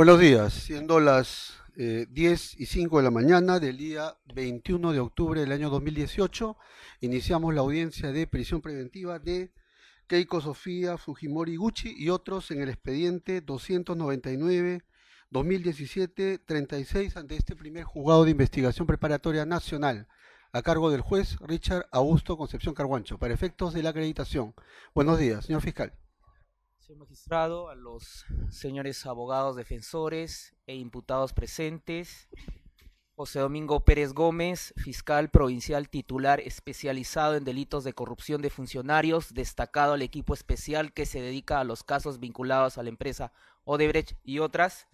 Buenos días, siendo las 10 eh, y 5 de la mañana del día 21 de octubre del año 2018, iniciamos la audiencia de prisión preventiva de Keiko Sofía Fujimori Gucci y otros en el expediente 299-2017-36 ante este primer juzgado de investigación preparatoria nacional a cargo del juez Richard Augusto Concepción Carguancho para efectos de la acreditación. Buenos días, señor fiscal magistrado, a los señores abogados defensores e imputados presentes, José Domingo Pérez Gómez, fiscal provincial titular especializado en delitos de corrupción de funcionarios, destacado al equipo especial que se dedica a los casos vinculados a la empresa Odebrecht y otras,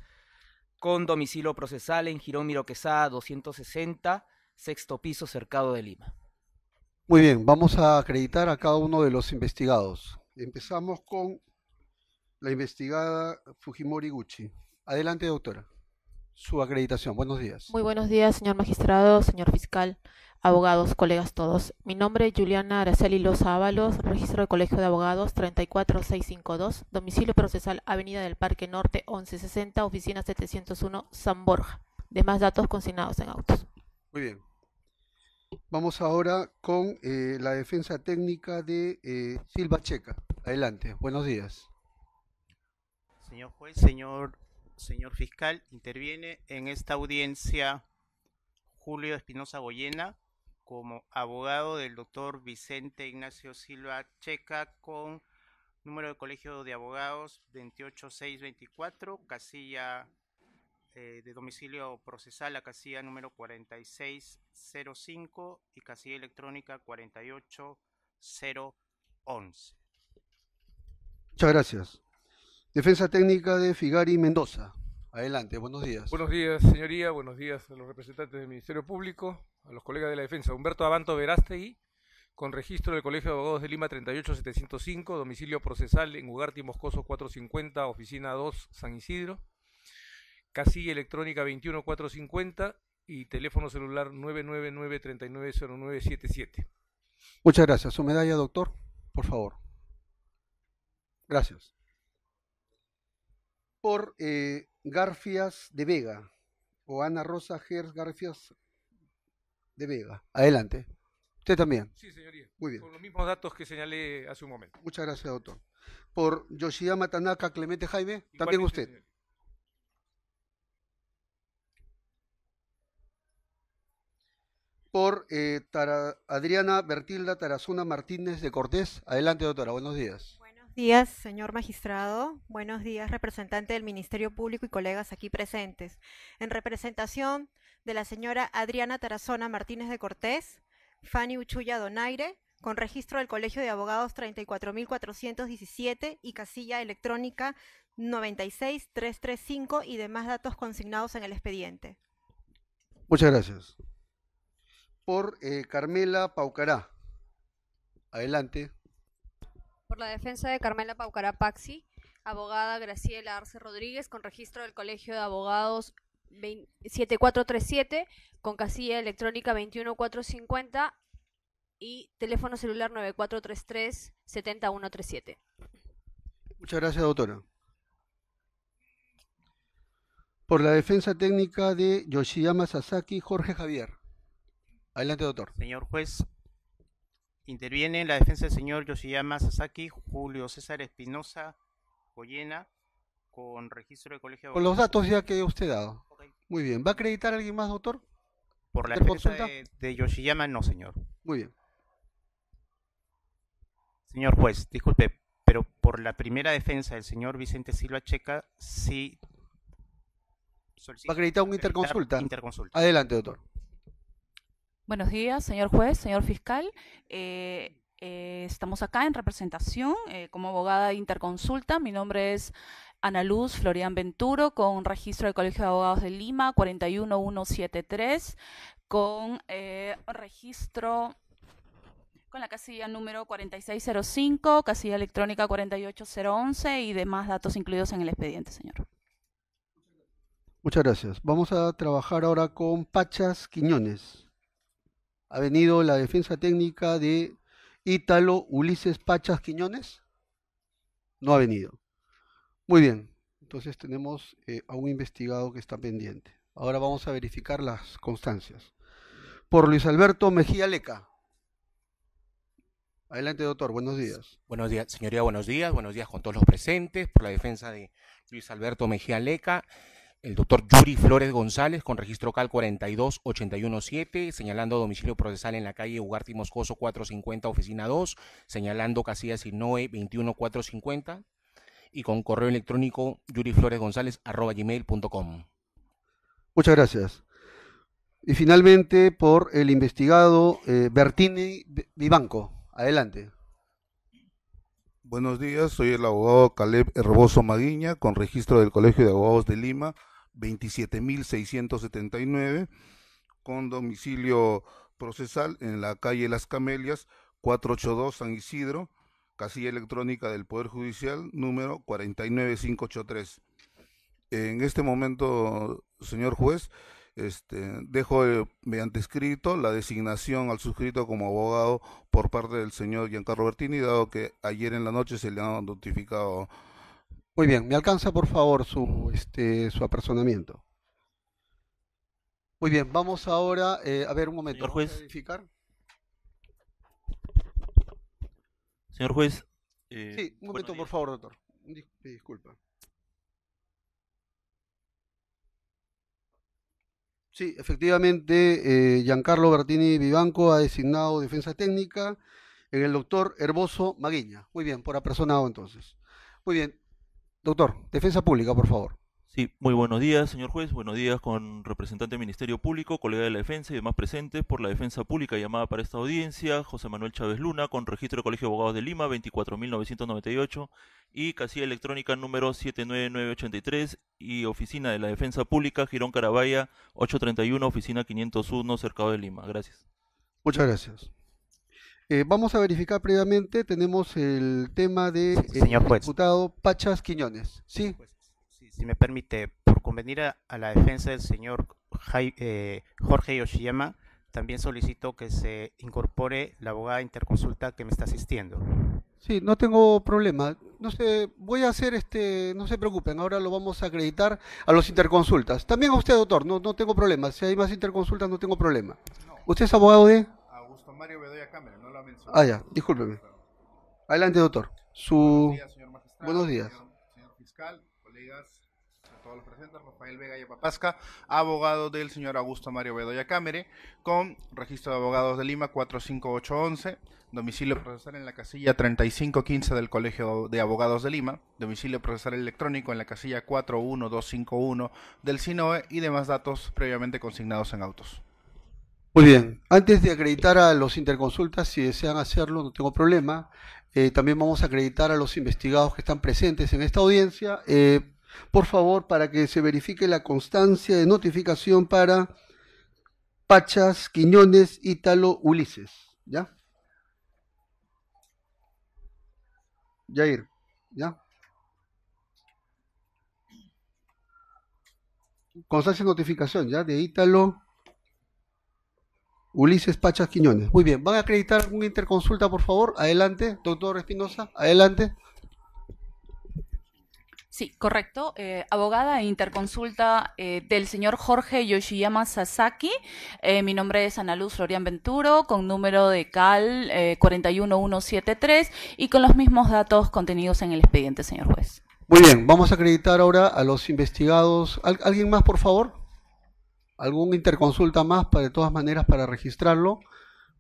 con domicilio procesal en Girón Miroquesada 260, sexto piso cercado de Lima. Muy bien, vamos a acreditar a cada uno de los investigados. Empezamos con la investigada Fujimori Gucci. Adelante, doctora. Su acreditación. Buenos días. Muy buenos días, señor magistrado, señor fiscal, abogados, colegas todos. Mi nombre es Juliana Araceli Los Ábalos, registro del Colegio de Abogados 34652, domicilio procesal Avenida del Parque Norte 1160, oficina 701, San Borja. Demás datos consignados en autos. Muy bien. Vamos ahora con eh, la defensa técnica de eh, Silva Checa. Adelante, buenos días. Señor juez, señor, señor fiscal, interviene en esta audiencia Julio Espinosa Goyena como abogado del doctor Vicente Ignacio Silva Checa con número de colegio de abogados 28624, casilla eh, de domicilio procesal, la casilla número 4605 y casilla electrónica 48011. Muchas gracias. Defensa técnica de Figari Mendoza. Adelante, buenos días. Buenos días, señoría. Buenos días a los representantes del Ministerio Público, a los colegas de la defensa. Humberto Abanto Verástegui, con registro del Colegio de Abogados de Lima 38705, domicilio procesal en Ugarte y Moscoso 450, oficina 2, San Isidro. Casilla electrónica 21450 y teléfono celular 999-390977. Muchas gracias. Su medalla, doctor, por favor. Gracias por eh, Garfias de Vega o Ana Rosa Gers Garfias de Vega. Adelante. Usted también. Sí, señoría. Muy bien. Por los mismos datos que señalé hace un momento. Muchas gracias, doctor. Por Yoshida Tanaka Clemente Jaime, también usted. Por eh, Adriana Bertilda Tarazuna Martínez de Cortés. Adelante, doctora. Buenos días días, señor magistrado. Buenos días, representante del Ministerio Público y colegas aquí presentes. En representación de la señora Adriana Tarazona Martínez de Cortés, Fanny Uchulla Donaire, con registro del Colegio de Abogados 34.417 y casilla electrónica 96335 y demás datos consignados en el expediente. Muchas gracias. Por eh, Carmela Paucará. Adelante. Por la defensa de Carmela Paucarapaxi, abogada Graciela Arce Rodríguez, con registro del Colegio de Abogados 7437, con casilla electrónica 21450 y teléfono celular 9433-7137. Muchas gracias, doctora. Por la defensa técnica de Yoshiyama Sasaki, Jorge Javier. Adelante, doctor. Señor juez, Interviene la defensa del señor Yoshiyama Sasaki, Julio César Espinosa Goyena, con registro de colegio. Con los datos ya que usted ha dado. Muy bien. ¿Va a acreditar alguien más, doctor? Por la defensa de, Yoshiyama, no, señor. Muy bien. Señor juez, disculpe, pero por la primera defensa del señor Vicente Silva Checa, sí. Va a acreditar un interconsulta. Interconsulta. Adelante, doctor. Buenos días, señor juez, señor fiscal. Eh, eh, estamos acá en representación eh, como abogada de Interconsulta. Mi nombre es Ana Luz Florian Venturo, con registro del Colegio de Abogados de Lima 41173, con registro con la casilla número 4605, casilla electrónica 48011 y demás datos incluidos en el expediente, señor. Muchas gracias. Vamos a trabajar ahora con Pachas Quiñones ha venido la defensa técnica de Ítalo Ulises Pachas Quiñones. No ha venido. Muy bien, entonces tenemos eh, a un investigado que está pendiente. Ahora vamos a verificar las constancias. Por Luis Alberto Mejía Leca. Adelante, doctor. Buenos días. Buenos días, señoría. Buenos días. Buenos días con todos los presentes. Por la defensa de Luis Alberto Mejía Leca el doctor Yuri Flores González con registro CAL 42817, señalando domicilio procesal en la calle Ugarte Moscoso 450, oficina 2, señalando Casillas y Noe, 21450 y con correo electrónico yurifloresgonzalez@gmail.com. Muchas gracias. Y finalmente por el investigado eh, Bertini Vivanco. Adelante. Buenos días, soy el abogado Caleb Herboso Maguiña, con registro del Colegio de Abogados de Lima, 27.679 con domicilio procesal en la calle Las Camelias 482 San Isidro, casilla electrónica del Poder Judicial número 49583. En este momento, señor juez, este, dejo eh, mediante escrito la designación al suscrito como abogado por parte del señor Giancarlo Bertini, dado que ayer en la noche se le ha notificado muy bien, me alcanza por favor su, este, su apersonamiento. Muy bien, vamos ahora, eh, a ver un momento. Señor juez. Señor juez. Eh, sí, un momento por favor, doctor. disculpa. Sí, efectivamente, eh, Giancarlo Bertini Vivanco ha designado defensa técnica en el doctor Herboso Maguiña. Muy bien, por apersonado entonces. Muy bien, Doctor, defensa pública, por favor. Sí, muy buenos días, señor juez. Buenos días con representante del Ministerio Público, colega de la defensa y demás presentes por la defensa pública llamada para esta audiencia. José Manuel Chávez Luna, con registro de Colegio de Abogados de Lima, 24.998, y casilla electrónica número 79983, y oficina de la defensa pública, Girón Carabaya, 831, oficina 501, cercado de Lima. Gracias. Muchas gracias. Eh, vamos a verificar previamente, tenemos el tema de diputado Pachas Quiñones. Sí. si me permite, por convenir a, la defensa del señor eh, Jorge Yoshiyama, también solicito que se incorpore la abogada interconsulta que me está asistiendo. Sí, no tengo problema. No sé, voy a hacer este, no se preocupen, ahora lo vamos a acreditar a los interconsultas. También a usted, doctor, no, no tengo problema. Si hay más interconsultas, no tengo problema. ¿Usted es abogado de...? Mario Bedoya Cámara, no lo ha mencionado. Ah, ya, discúlpeme. Adelante, doctor. Su... Buenos días, señor fiscal, colegas, a todos los presentes, Rafael Vega y Papasca, abogado del señor Augusto Mario Bedoya Cámara, con registro de abogados de Lima 45811, domicilio procesal en la casilla 3515 del Colegio de Abogados de Lima, domicilio procesal electrónico en la casilla 41251 del SINOE y demás datos previamente consignados en autos. Muy bien, antes de acreditar a los interconsultas, si desean hacerlo, no tengo problema. Eh, también vamos a acreditar a los investigados que están presentes en esta audiencia. Eh, por favor, para que se verifique la constancia de notificación para Pachas, Quiñones, Ítalo, Ulises. ¿Ya? Jair, ¿ya? Constancia de notificación, ¿ya? De Ítalo. Ulises Pachas Quiñones. Muy bien, ¿van a acreditar una interconsulta, por favor? Adelante, doctor Espinosa, adelante. Sí, correcto. Eh, abogada e interconsulta eh, del señor Jorge Yoshiyama Sasaki. Eh, mi nombre es Ana Luz Florian Venturo, con número de CAL 41173 y con los mismos datos contenidos en el expediente, señor juez. Muy bien, vamos a acreditar ahora a los investigados. ¿Alguien más, por favor? ¿Algún interconsulta más para, de todas maneras para registrarlo?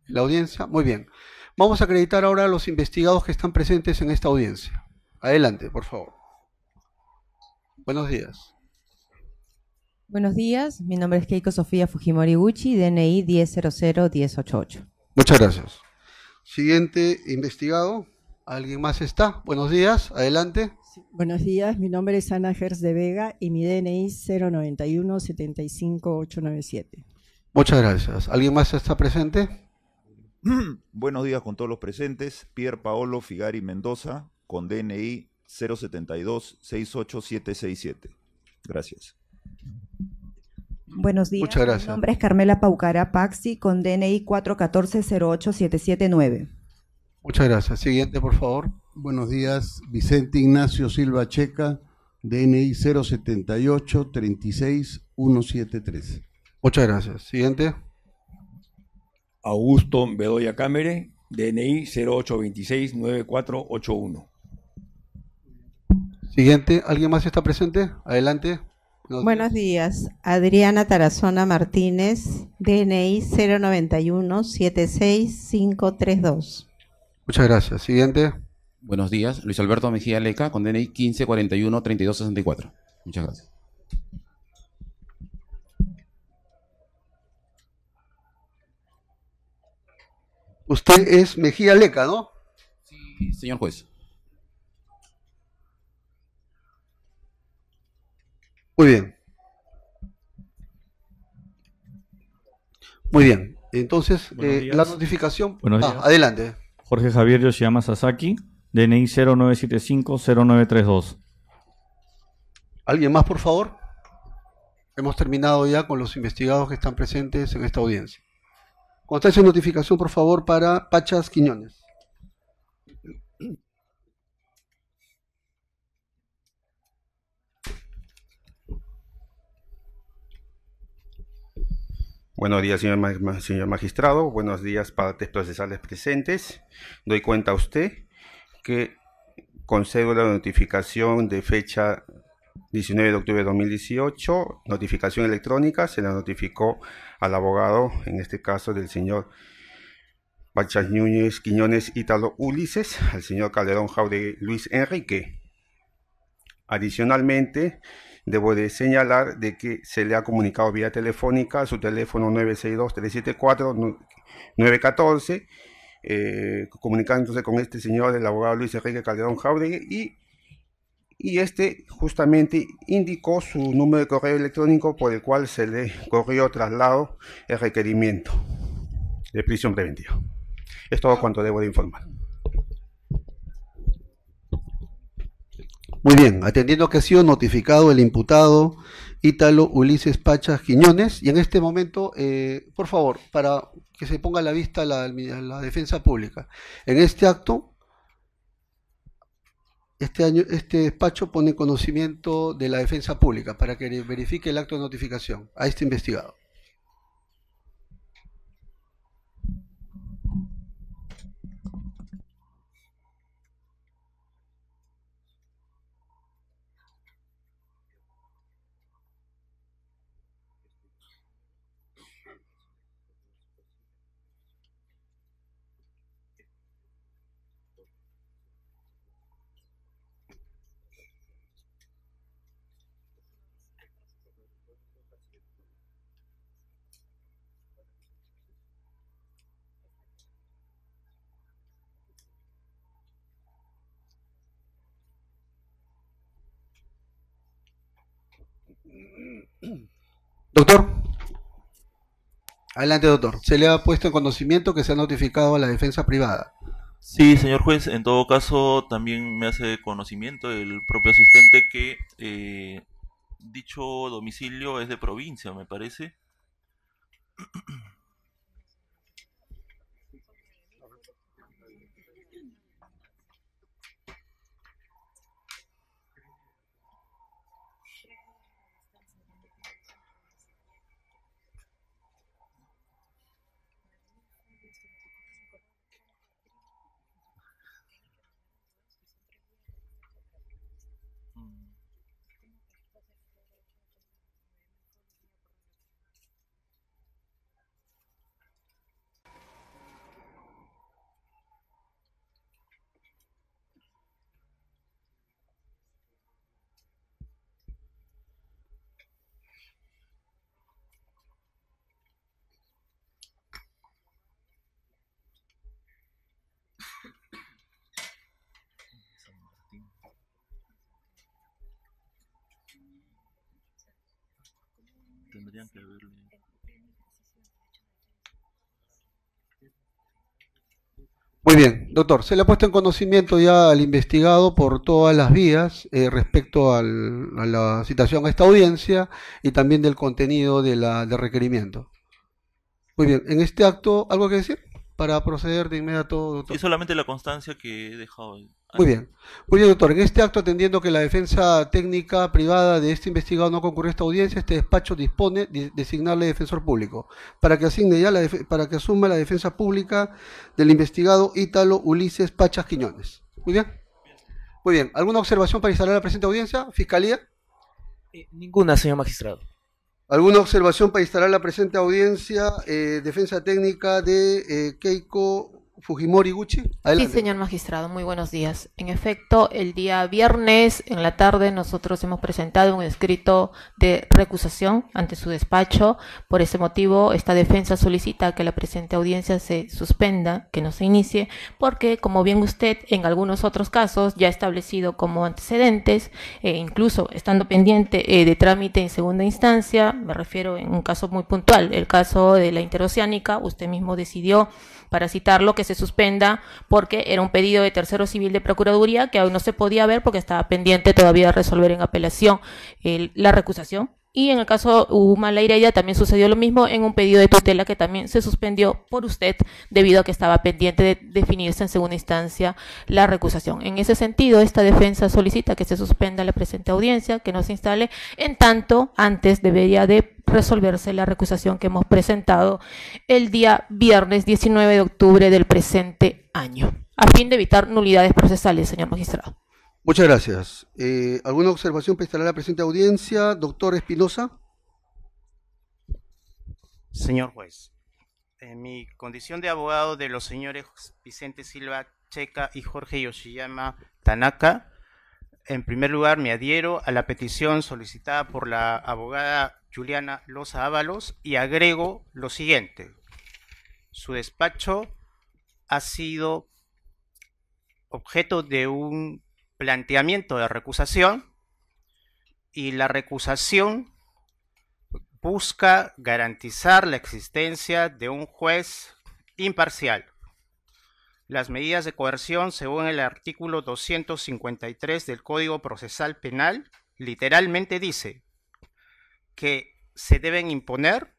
¿La audiencia? Muy bien. Vamos a acreditar ahora a los investigados que están presentes en esta audiencia. Adelante, por favor. Buenos días. Buenos días, mi nombre es Keiko Sofía Fujimori Gucci, DNI 1000 Muchas gracias. Siguiente investigado. ¿Alguien más está? Buenos días, adelante buenos días, mi nombre es Ana Gers de Vega y mi DNI 091 75897. Muchas gracias. ¿Alguien más está presente? buenos días con todos los presentes. Pierre Paolo Figari Mendoza con DNI 072 68767. Gracias. Buenos días. gracias. Mi nombre es Carmela Paucara Paxi con DNI 414 08779. Muchas gracias. Siguiente, por favor. Buenos días, Vicente Ignacio Silva Checa, DNI 078 36173. Muchas gracias. Siguiente. Augusto Bedoya Camere, DNI 0826-9481. Siguiente. ¿Alguien más está presente? Adelante. Buenos días. Adriana Tarazona Martínez, DNI 091-76532. Muchas gracias. Siguiente. Buenos días, Luis Alberto Mejía Leca, con DNI 1541-3264. Muchas gracias. Usted es Mejía Leca, ¿no? Sí, señor juez. Muy bien. Muy bien. Entonces, eh, la notificación. Ah, adelante. Jorge Javier Yoshiyama Sasaki, DNI 0975-0932. ¿Alguien más, por favor? Hemos terminado ya con los investigados que están presentes en esta audiencia. Constancia de notificación, por favor, para Pachas Quiñones. Buenos días, señor, señor magistrado. Buenos días, partes procesales presentes. Doy cuenta a usted que concedo la notificación de fecha 19 de octubre de 2018, notificación electrónica, se la notificó al abogado, en este caso del señor Bachas Núñez Quiñones Ítalo Ulises, al señor Calderón Jauregui Luis Enrique. Adicionalmente, debo de señalar de que se le ha comunicado vía telefónica a su teléfono 962 374 914 eh, comunicándose con este señor, el abogado Luis Enrique Calderón Jauregui, y, y este justamente indicó su número de correo electrónico por el cual se le corrió traslado el requerimiento de prisión preventiva. Es todo cuanto debo de informar. Muy bien, atendiendo que ha sido notificado el imputado Ítalo Ulises Pachas Quiñones. Y en este momento, eh, por favor, para que se ponga a la vista la, la defensa pública. En este acto, este, año, este despacho pone conocimiento de la defensa pública para que verifique el acto de notificación a este investigado. Doctor. Adelante, doctor. Se le ha puesto en conocimiento que se ha notificado a la defensa privada. Sí, señor juez. En todo caso, también me hace conocimiento el propio asistente que eh, dicho domicilio es de provincia, me parece. Muy bien, doctor, se le ha puesto en conocimiento ya al investigado por todas las vías eh, respecto a la citación a esta audiencia y también del contenido de del requerimiento. Muy bien, en este acto, ¿algo que decir? Para proceder de inmediato, doctor. Y solamente la constancia que he dejado. Muy bien. Muy bien, doctor. En este acto, atendiendo que la defensa técnica privada de este investigado no concurrió a esta audiencia, este despacho dispone de designarle defensor público para que asigne ya la para que asuma la defensa pública del investigado Ítalo Ulises Pachas Quiñones. Muy bien. Muy bien. ¿Alguna observación para instalar la presente audiencia? ¿Fiscalía? Eh, ninguna, señor magistrado. ¿Alguna observación para instalar la presente audiencia? Eh, defensa técnica de eh, Keiko Fujimori Gucci. Adelante. Sí, señor magistrado, muy buenos días. En efecto, el día viernes en la tarde nosotros hemos presentado un escrito de recusación ante su despacho. Por ese motivo, esta defensa solicita que la presente audiencia se suspenda, que no se inicie, porque, como bien usted, en algunos otros casos ya establecido como antecedentes, e incluso estando pendiente eh, de trámite en segunda instancia, me refiero en un caso muy puntual, el caso de la interoceánica, usted mismo decidió para citarlo, que se suspenda porque era un pedido de tercero civil de Procuraduría que aún no se podía ver porque estaba pendiente todavía de resolver en apelación la recusación y en el caso Humala ya también sucedió lo mismo en un pedido de tutela que también se suspendió por usted debido a que estaba pendiente de definirse en segunda instancia la recusación. En ese sentido, esta defensa solicita que se suspenda la presente audiencia, que no se instale, en tanto antes debería de resolverse la recusación que hemos presentado el día viernes 19 de octubre del presente año, a fin de evitar nulidades procesales, señor magistrado. Muchas gracias. Eh, ¿Alguna observación prestará la presente audiencia? Doctor Espinosa. Señor juez, en mi condición de abogado de los señores Vicente Silva Checa y Jorge Yoshiyama Tanaka, en primer lugar me adhiero a la petición solicitada por la abogada Juliana Loza Ábalos y agrego lo siguiente. Su despacho ha sido objeto de un planteamiento de recusación y la recusación busca garantizar la existencia de un juez imparcial. Las medidas de coerción, según el artículo 253 del Código Procesal Penal, literalmente dice que se deben imponer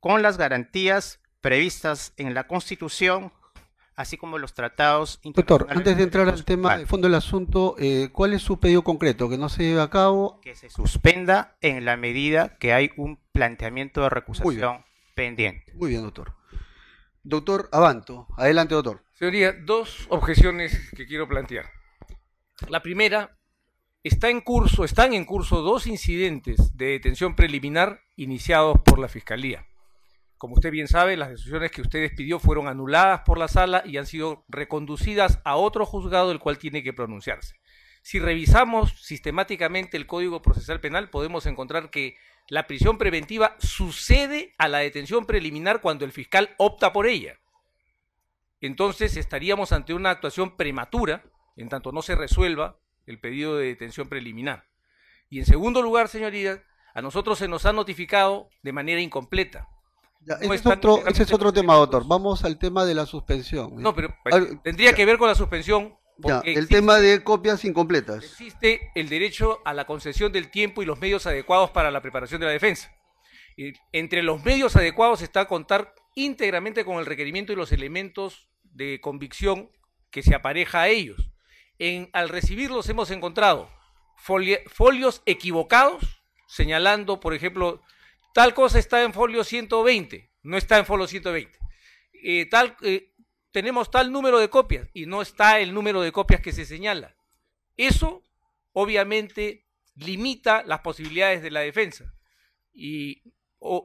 con las garantías previstas en la Constitución así como los tratados internacionales. Doctor, antes de entrar al tema de fondo del asunto, eh, ¿cuál es su pedido concreto? ¿Que no se lleve a cabo? Que se suspenda en la medida que hay un planteamiento de recusación pendiente. Muy bien, doctor. Doctor Avanto, adelante, doctor. Señoría, dos objeciones que quiero plantear. La primera, está en curso, están en curso dos incidentes de detención preliminar iniciados por la Fiscalía. Como usted bien sabe, las decisiones que usted pidió fueron anuladas por la sala y han sido reconducidas a otro juzgado el cual tiene que pronunciarse. Si revisamos sistemáticamente el Código Procesal Penal, podemos encontrar que la prisión preventiva sucede a la detención preliminar cuando el fiscal opta por ella. Entonces estaríamos ante una actuación prematura en tanto no se resuelva el pedido de detención preliminar. Y en segundo lugar, señorías, a nosotros se nos ha notificado de manera incompleta ese, es otro, tema, doctor. Vamos al tema de la suspensión. No, pero eh, tendría que ver con la suspensión. el tema de copias incompletas. Existe el derecho a la concesión del tiempo y los medios adecuados para la preparación de la defensa. entre los medios adecuados está contar íntegramente con el requerimiento y los elementos de convicción que se apareja a ellos. En, al recibirlos hemos encontrado folios equivocados, señalando, por ejemplo, tal cosa está en folio 120, no está en folio 120. Eh, tal, eh, tenemos tal número de copias y no está el número de copias que se señala. Eso obviamente limita las posibilidades de la defensa y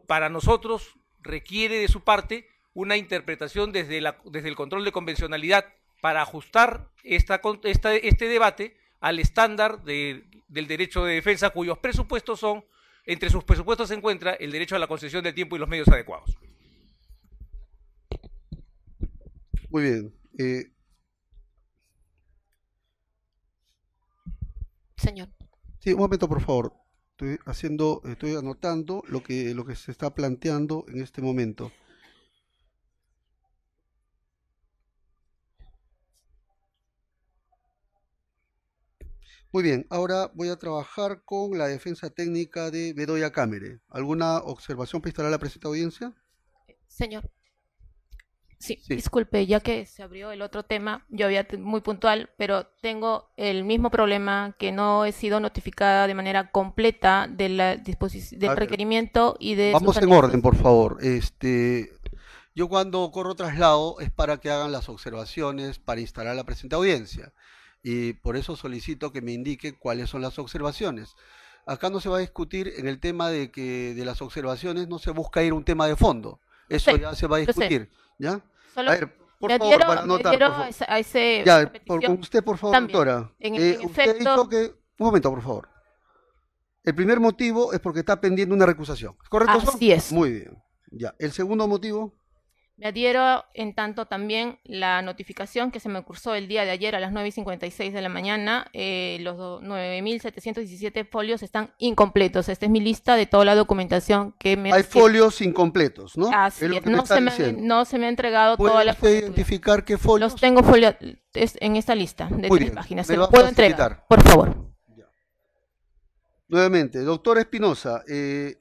para nosotros requiere de su parte una interpretación desde, la, desde el control de convencionalidad para ajustar esta, esta, este debate al estándar de, del derecho de defensa cuyos presupuestos son entre sus presupuestos se encuentra el derecho a la concesión del tiempo y los medios adecuados. Muy bien. Eh. Señor. Sí, un momento, por favor. Estoy haciendo, estoy anotando lo que, lo que se está planteando en este momento. Muy bien, ahora voy a trabajar con la defensa técnica de Bedoya Cámere. ¿Alguna observación para instalar la presente audiencia? Eh, señor. Sí, disculpe, ya que se abrió el otro tema, yo había muy puntual, pero tengo el mismo problema que no he sido notificada de manera completa de la del ah, requerimiento y de... Vamos en orden, por favor. Este, yo cuando corro traslado es para que hagan las observaciones para instalar la presente audiencia y por eso solicito que me indique cuáles son las observaciones. Acá no se va a discutir en el tema de que de las observaciones no se busca ir un tema de fondo. Eso ya se va a discutir, ¿ya? A ver, por favor, para anotar. Por favor. ya, usted, por favor, doctora. En, eh, usted dijo que. Un momento, por favor. El primer motivo es porque está pendiente una recusación. ¿Correcto? Así es. Muy bien. Ya. El segundo motivo. Me adhiero en tanto también la notificación que se me cursó el día de ayer a las 9 y 56 de la mañana. Eh, los 9.717 folios están incompletos. Esta es mi lista de toda la documentación que me... Hay folios incompletos, ¿no? no, se me, ha entregado toda la... ¿Puede identificar qué folios? Los tengo en esta lista de Muy páginas. Se lo puedo entregar, por favor. Nuevamente, doctor Espinosa, eh,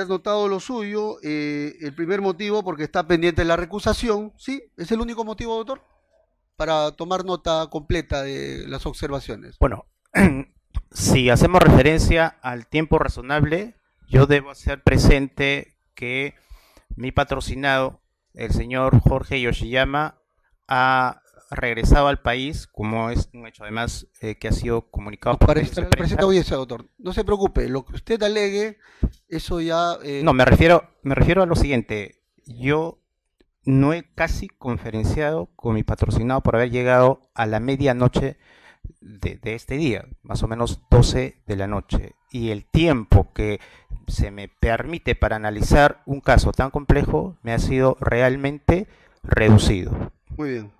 he notado lo suyo. Eh, el primer motivo, porque está pendiente la recusación, ¿sí? ¿Es el único motivo, doctor? Para tomar nota completa de las observaciones. Bueno, si hacemos referencia al tiempo razonable, yo debo hacer presente que mi patrocinado, el señor Jorge Yoshiyama, ha regresaba al país, como es un hecho además eh, que ha sido comunicado por para esta audiencia, doctor. No se preocupe, lo que usted alegue, eso ya. Eh, no, me refiero, me refiero a lo siguiente. Yo no he casi conferenciado con mi patrocinado por haber llegado a la medianoche de, de este día, más o menos 12 de la noche. Y el tiempo que se me permite para analizar un caso tan complejo me ha sido realmente reducido. Muy bien.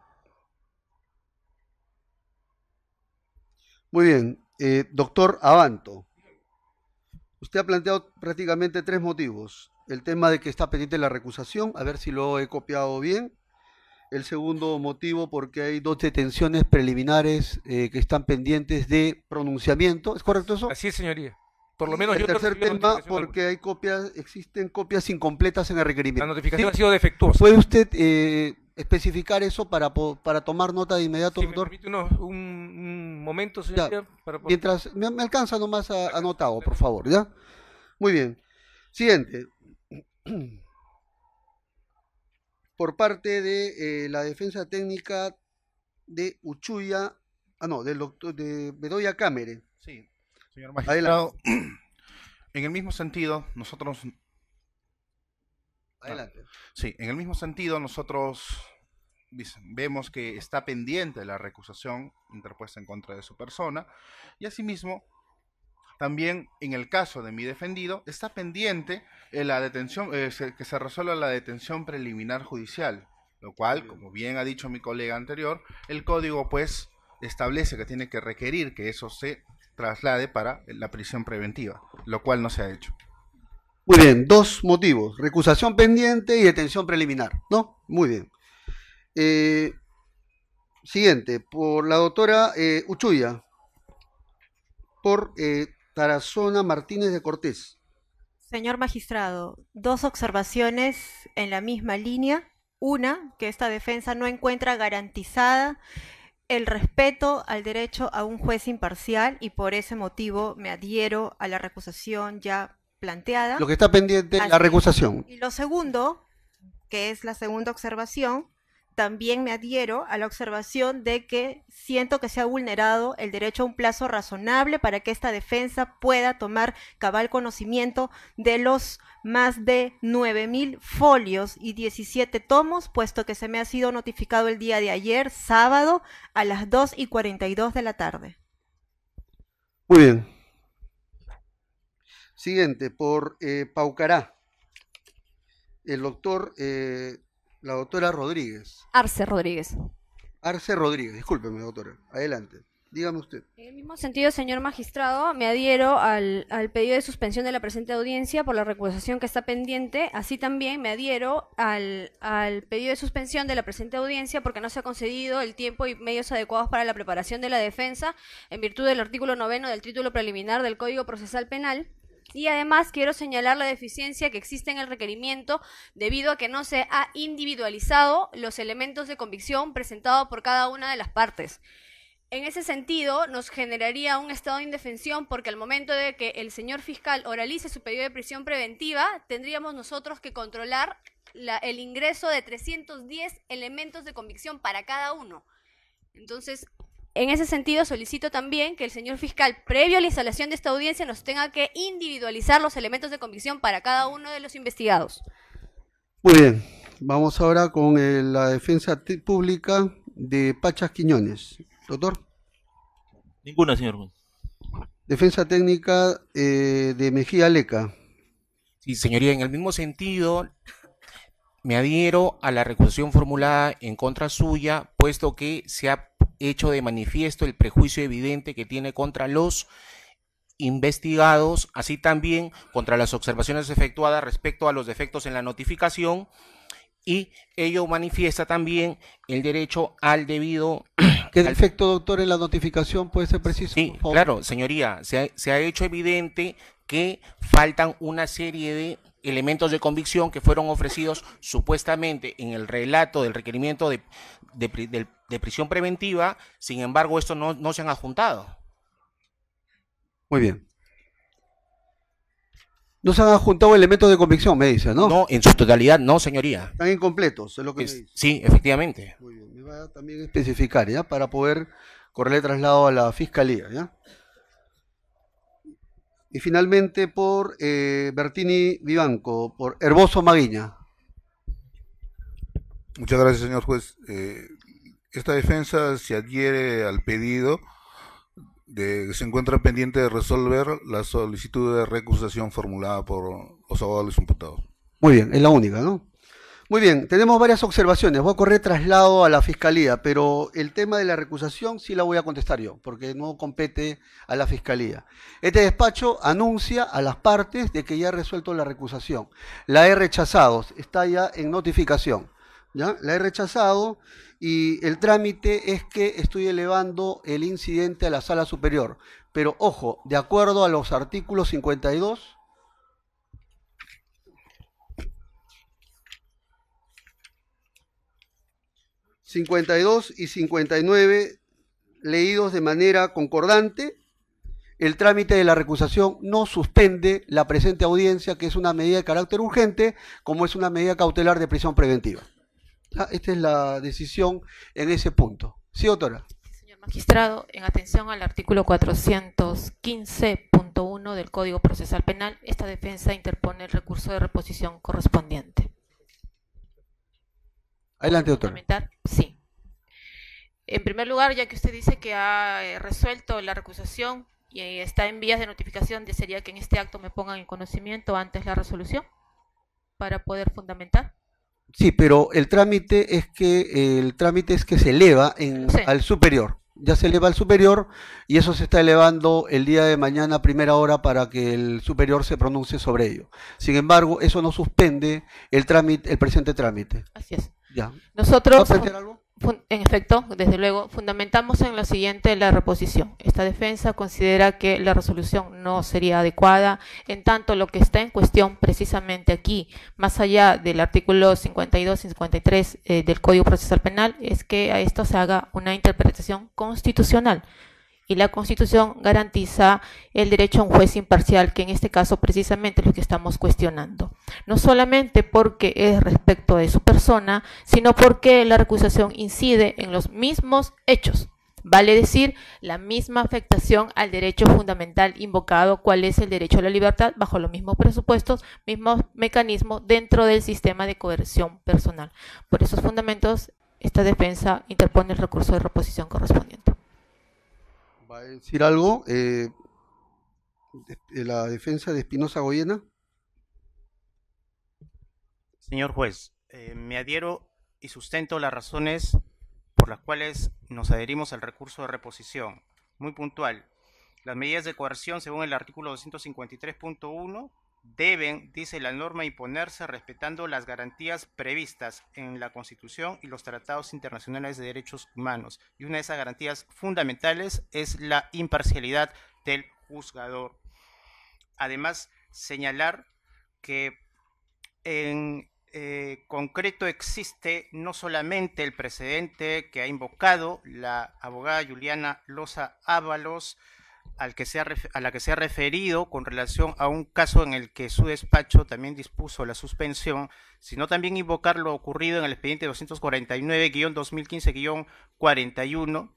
Muy bien, eh, doctor Avanto, usted ha planteado prácticamente tres motivos. El tema de que está pendiente la recusación, a ver si lo he copiado bien. El segundo motivo, porque hay dos detenciones preliminares eh, que están pendientes de pronunciamiento. ¿Es correcto eso? Así es, señoría. Por lo menos el tercer tema, porque hay copias, existen copias incompletas en el requerimiento. La notificación ha sido defectuosa. ¿Puede usted eh, especificar eso para, para tomar nota de inmediato, doctor. un, momento, Ya. Para Mientras me, alcanza nomás a, anotado, por favor, ¿ya? Muy bien. Siguiente. Por parte de eh, la defensa técnica de Uchuya, ah no, del doctor, de Bedoya Cámere. Sí, señor magistrado. En el mismo sentido, nosotros Adelante. Ah, sí, en el mismo sentido, nosotros vemos que está pendiente la recusación interpuesta en contra de su persona y asimismo también en el caso de mi defendido está pendiente eh, la detención eh, que se resuelva la detención preliminar judicial, lo cual, como bien ha dicho mi colega anterior, el código pues establece que tiene que requerir que eso se traslade para la prisión preventiva, lo cual no se ha hecho. Muy bien, dos motivos, recusación pendiente y detención preliminar, ¿no? Muy bien. Eh, siguiente, por la doctora eh, Uchuya, por eh, Tarazona Martínez de Cortés. Señor magistrado, dos observaciones en la misma línea. Una, que esta defensa no encuentra garantizada el respeto al derecho a un juez imparcial y por ese motivo me adhiero a la recusación ya planteada. Lo que está pendiente es la recusación. Y lo segundo, que es la segunda observación, también me adhiero a la observación de que siento que se ha vulnerado el derecho a un plazo razonable para que esta defensa pueda tomar cabal conocimiento de los más de 9.000 folios y 17 tomos, puesto que se me ha sido notificado el día de ayer, sábado, a las 2 y 42 de la tarde. Muy bien. Siguiente, por eh, Paucará. El doctor... Eh la doctora Rodríguez. Arce Rodríguez. Arce Rodríguez, discúlpeme, doctora. Adelante. Dígame usted. En el mismo sentido, señor magistrado, me adhiero al, al, pedido de suspensión de la presente audiencia por la recusación que está pendiente. Así también me adhiero al, al pedido de suspensión de la presente audiencia porque no se ha concedido el tiempo y medios adecuados para la preparación de la defensa en virtud del artículo noveno del título preliminar del Código Procesal Penal y además quiero señalar la deficiencia que existe en el requerimiento debido a que no se ha individualizado los elementos de convicción presentados por cada una de las partes. En ese sentido, nos generaría un estado de indefensión porque al momento de que el señor fiscal oralice su pedido de prisión preventiva, tendríamos nosotros que controlar el ingreso de 310 elementos de convicción para cada uno. Entonces, en ese sentido, solicito también que el señor fiscal, previo a la instalación de esta audiencia, nos tenga que individualizar los elementos de convicción para cada uno de los investigados. Muy bien, vamos ahora con eh, la defensa pública de Pachas Quiñones. Doctor. Ninguna, señor Defensa técnica eh, de Mejía Leca. Sí, señoría, en el mismo sentido, me adhiero a la recusación formulada en contra suya, puesto que se ha hecho de manifiesto el prejuicio evidente que tiene contra los investigados, así también contra las observaciones efectuadas respecto a los defectos en la notificación y ello manifiesta también el derecho al debido... ¿Qué defecto, doctor, en la notificación puede ser preciso? Sí, claro, señoría, se ha hecho evidente que faltan una serie de elementos de convicción que fueron ofrecidos supuestamente en el relato del requerimiento de, prisión preventiva, sin embargo, estos no, no se han adjuntado. Muy bien. No se han adjuntado elementos de convicción, me dice, ¿no? No, en su totalidad no, señoría. Están incompletos, es lo que dice. Sí, efectivamente. Muy bien, me va a también especificar, ¿ya? Para poder correrle traslado a la fiscalía, ¿ya? Y finalmente por eh, Bertini Vivanco, por Herboso Maguiña. Muchas gracias, señor juez. Eh, esta defensa se adhiere al pedido de que se encuentra pendiente de resolver la solicitud de recusación formulada por los abogados imputados. Muy bien, es la única, ¿no? Muy bien, tenemos varias observaciones. Voy a correr traslado a la fiscalía, pero el tema de la recusación sí la voy a contestar yo, porque no compete a la fiscalía. Este despacho anuncia a las partes de que ya ha resuelto la recusación. La he rechazado, está ya en notificación. ¿ya? La he rechazado y el trámite es que estoy elevando el incidente a la sala superior. Pero ojo, de acuerdo a los artículos 52 52 y 59 leídos de manera concordante, el trámite de la recusación no suspende la presente audiencia, que es una medida de carácter urgente, como es una medida cautelar de prisión preventiva. Ah, esta es la decisión en ese punto. Sí, Señor magistrado, en atención al artículo 415.1 del Código Procesal Penal, esta defensa interpone el recurso de reposición correspondiente. Adelante, doctor. Sí. En primer lugar, ya que usted dice que ha eh, resuelto la recusación y eh, está en vías de notificación, desearía que en este acto me pongan en conocimiento antes la resolución para poder fundamentar. Sí, pero el trámite es que el trámite es que se eleva en, al superior. Ya se eleva al superior y eso se está elevando el día de mañana a primera hora para que el superior se pronuncie sobre ello. Sin embargo, eso no suspende el trámite, el presente trámite. Así es. Nosotros, en efecto, desde luego, fundamentamos en lo siguiente la reposición. Esta defensa considera que la resolución no sería adecuada, en tanto lo que está en cuestión precisamente aquí, más allá del artículo 52 y 53 eh, del Código Procesal Penal, es que a esto se haga una interpretación constitucional y la Constitución garantiza el derecho a un juez imparcial, que en este caso precisamente es lo que estamos cuestionando. No solamente porque es respecto de su persona, sino porque la recusación incide en los mismos hechos. Vale decir, la misma afectación al derecho fundamental invocado, cuál es el derecho a la libertad, bajo los mismos presupuestos, mismos mecanismos dentro del sistema de coerción personal. Por esos fundamentos, esta defensa interpone el recurso de reposición correspondiente va a decir algo. Eh, la defensa de Espinosa Goyena. Señor juez, eh, me adhiero y sustento las razones por las cuales nos adherimos al recurso de reposición. Muy puntual. Las medidas de coerción, según el artículo 253.1, deben, dice la norma, imponerse respetando las garantías previstas en la Constitución y los tratados internacionales de derechos humanos. Y una de esas garantías fundamentales es la imparcialidad del juzgador. Además, señalar que en eh, concreto existe no solamente el precedente que ha invocado la abogada Juliana Loza Ábalos, a la que se ha referido con relación a un caso en el que su despacho también dispuso la suspensión, sino también invocar lo ocurrido en el expediente 249-2015-41,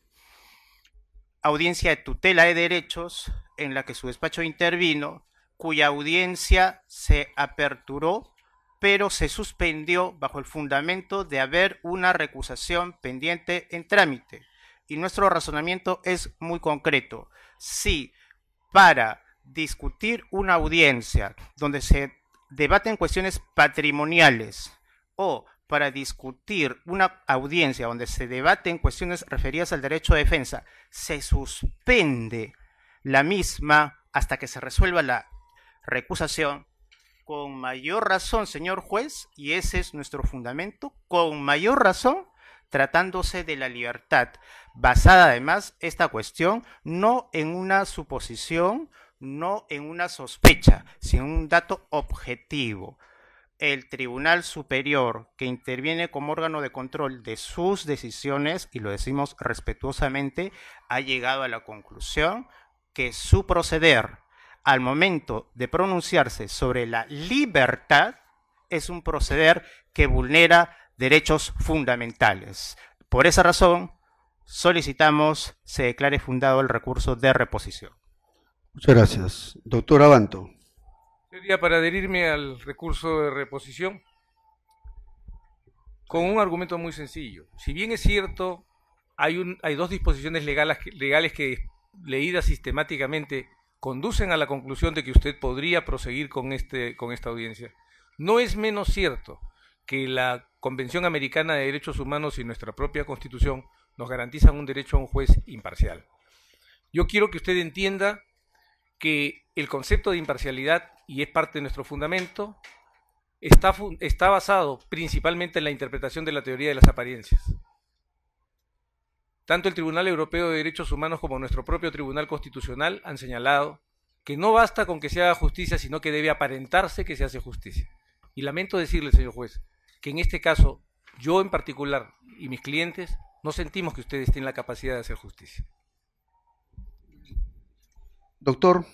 audiencia de tutela de derechos en la que su despacho intervino, cuya audiencia se aperturó pero se suspendió bajo el fundamento de haber una recusación pendiente en trámite. Y nuestro razonamiento es muy concreto si para discutir una audiencia donde se debaten cuestiones patrimoniales o para discutir una audiencia donde se debaten cuestiones referidas al derecho de defensa, se suspende la misma hasta que se resuelva la recusación, con mayor razón, señor juez, y ese es nuestro fundamento, con mayor razón tratándose de la libertad, basada además esta cuestión no en una suposición, no en una sospecha, sino en un dato objetivo. El Tribunal Superior, que interviene como órgano de control de sus decisiones, y lo decimos respetuosamente, ha llegado a la conclusión que su proceder al momento de pronunciarse sobre la libertad es un proceder que vulnera derechos fundamentales. Por esa razón, solicitamos se declare fundado el recurso de reposición. Muchas gracias. Doctor Abanto. Sería para adherirme al recurso de reposición con un argumento muy sencillo. Si bien es cierto, hay, un, hay dos disposiciones legales, legales que, leídas sistemáticamente, conducen a la conclusión de que usted podría proseguir con, este, con esta audiencia. No es menos cierto que la Convención Americana de Derechos Humanos y nuestra propia Constitución nos garantizan un derecho a un juez imparcial. Yo quiero que usted entienda que el concepto de imparcialidad, y es parte de nuestro fundamento, está, basado principalmente en la interpretación de la teoría de las apariencias. Tanto el Tribunal Europeo de Derechos Humanos como nuestro propio Tribunal Constitucional han señalado que no basta con que se haga justicia, sino que debe aparentarse que se hace justicia. Y lamento decirle, señor juez, que en este caso yo en particular y mis clientes no sentimos que ustedes tienen la capacidad de hacer justicia. Doctor,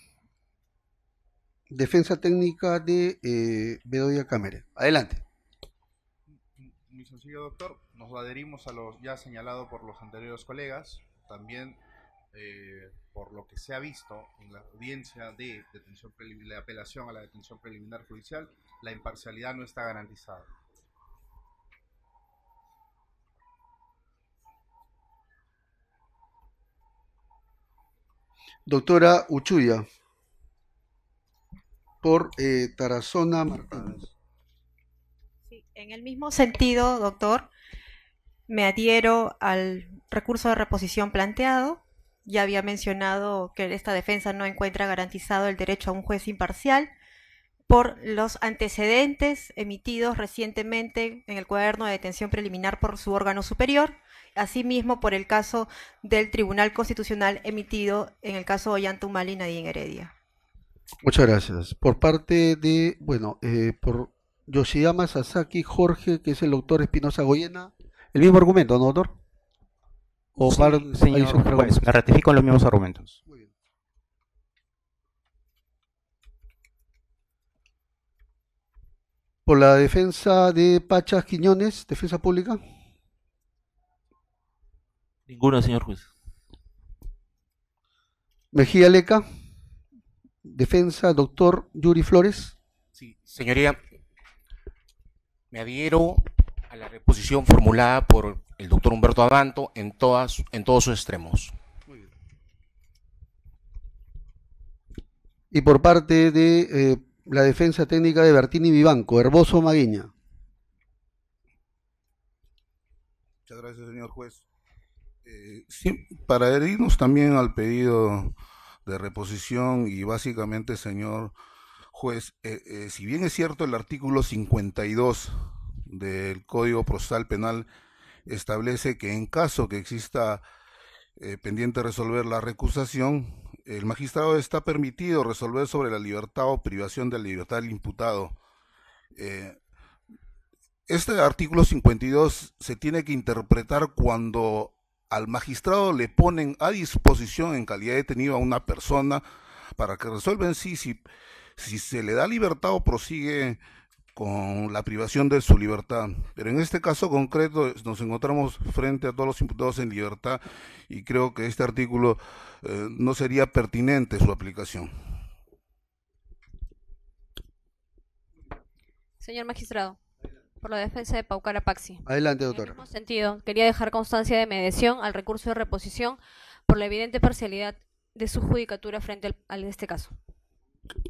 defensa técnica de eh, Bedoya Cámara. Adelante. sencillo doctor, nos adherimos a lo ya señalado por los anteriores colegas, también eh, por lo que se ha visto en la audiencia de, detención de apelación a la detención preliminar judicial, la imparcialidad no está garantizada. Doctora Uchuya, por eh, Tarazona Martínez. en el mismo sentido, doctor, me adhiero al recurso de reposición planteado. Ya había mencionado que esta defensa no encuentra garantizado el derecho a un juez imparcial por los antecedentes emitidos recientemente en el cuaderno de detención preliminar por su órgano superior asimismo por el caso del Tribunal Constitucional emitido en el caso Ollantumal y Nadine Heredia. Muchas gracias. Por parte de, bueno, eh, por Yoshiyama Sasaki, Jorge, que es el doctor Espinosa Goyena. El mismo argumento, ¿no, doctor? O señor me ratifico en los mismos argumentos. Muy bien. Por la defensa de Pachas Quiñones, defensa pública. Ninguna, señor juez. Mejía Leca, defensa, doctor Yuri Flores. Sí, señoría, me adhiero a la reposición formulada por el doctor Humberto Adanto en, todas, en todos sus extremos. Muy bien. Y por parte de eh, la defensa técnica de Bertini Vivanco, Herboso Maguiña. Muchas gracias, señor juez. Eh, para adherirnos también al pedido de reposición y básicamente, señor juez, eh, eh, si bien es cierto el artículo 52 del Código Procesal Penal establece que en caso que exista pendiente resolver la recusación, el magistrado está permitido resolver sobre la libertad o privación de la libertad del imputado. este artículo 52 se tiene que interpretar cuando al magistrado le ponen a disposición en calidad de detenido a una persona para que resuelvan si, si, se le da libertad o prosigue con la privación de su libertad. Pero en este caso concreto nos encontramos frente a todos los imputados en libertad y creo que este artículo eh, no sería pertinente su aplicación. Señor magistrado por la defensa de Paucara Paxi. Adelante, doctora. En el sentido, quería dejar constancia de mediación al recurso de reposición por la evidente parcialidad de su judicatura frente al, este caso.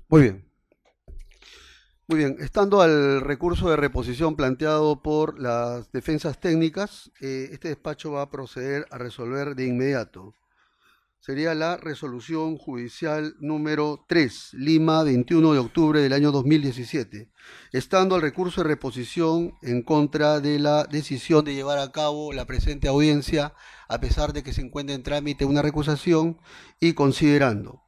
Muy bien. Muy bien, estando al recurso de reposición planteado por las defensas técnicas, eh, este despacho va a proceder a resolver de inmediato sería la resolución judicial número 3, Lima, 21 de octubre del año 2017, estando al recurso de reposición en contra de la decisión de llevar a cabo la presente audiencia, a pesar de que se encuentra en trámite una recusación, y considerando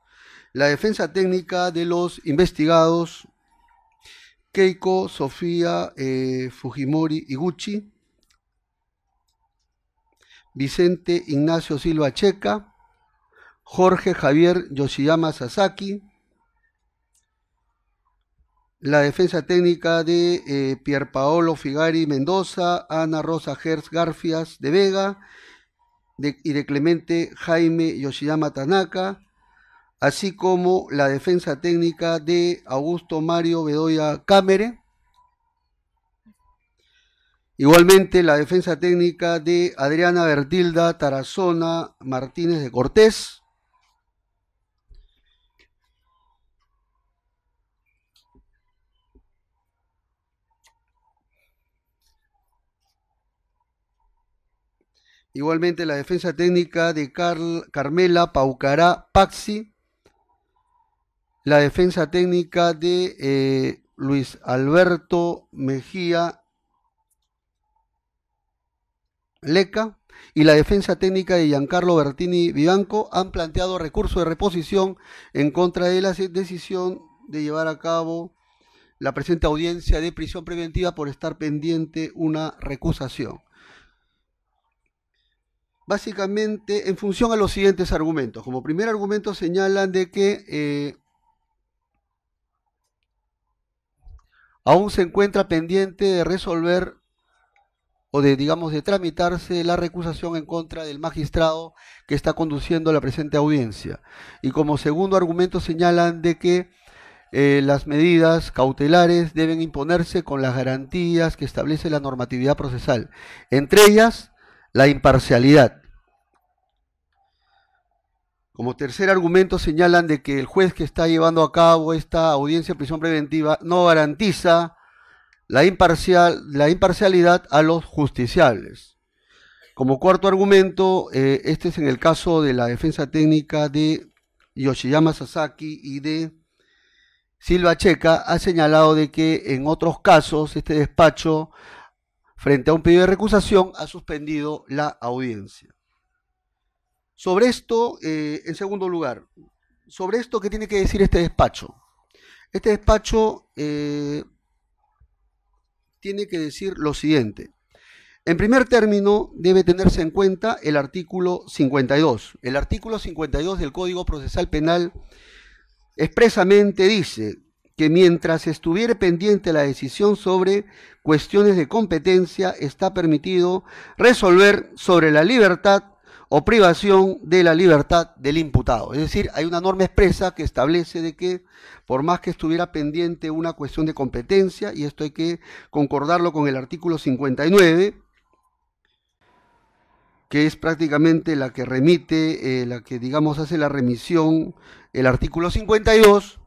la defensa técnica de los investigados Keiko, Sofía, eh, Fujimori y Gucci, Vicente Ignacio Silva Checa, Jorge Javier Yoshiyama Sasaki. La defensa técnica de eh, Pierpaolo Figari Mendoza, Ana Rosa Gers Garfias de Vega y de Clemente Jaime Yoshiyama Tanaka, así como la defensa técnica de Augusto Mario Bedoya Camere, Igualmente la defensa técnica de Adriana Bertilda Tarazona Martínez de Cortés. Igualmente la defensa técnica de Carl, Carmela Paucará Paxi. La defensa técnica de eh, Luis Alberto Mejía Leca. Y la defensa técnica de Giancarlo Bertini Vivanco han planteado recurso de reposición en contra de la decisión de llevar a cabo la presente audiencia de prisión preventiva por estar pendiente una recusación básicamente en función a los siguientes argumentos. Como primer argumento señalan de que eh, aún se encuentra pendiente de resolver o de, digamos, de tramitarse la recusación en contra del magistrado que está conduciendo la presente audiencia. Y como segundo argumento señalan de que eh, las medidas cautelares deben imponerse con las garantías que establece la normatividad procesal. Entre ellas, la imparcialidad. Como tercer argumento señalan de que el juez que está llevando a cabo esta audiencia de prisión preventiva no garantiza la, imparcial, la imparcialidad a los justiciables. Como cuarto argumento, eh, este es en el caso de la defensa técnica de Yoshiyama Sasaki y de Silva Checa, ha señalado de que en otros casos este despacho frente a un pedido de recusación, ha suspendido la audiencia. Sobre esto, eh, en segundo lugar, sobre esto, ¿qué tiene que decir este despacho? Este despacho eh, tiene que decir lo siguiente. En primer término, debe tenerse en cuenta el artículo 52. El artículo 52 del Código Procesal Penal expresamente dice que mientras estuviera pendiente la decisión sobre cuestiones de competencia, está permitido resolver sobre la libertad o privación de la libertad del imputado. Es decir, hay una norma expresa que establece de que por más que estuviera pendiente una cuestión de competencia, y esto hay que concordarlo con el artículo 59, que es prácticamente la que remite, eh, la que digamos hace la remisión, el artículo 52,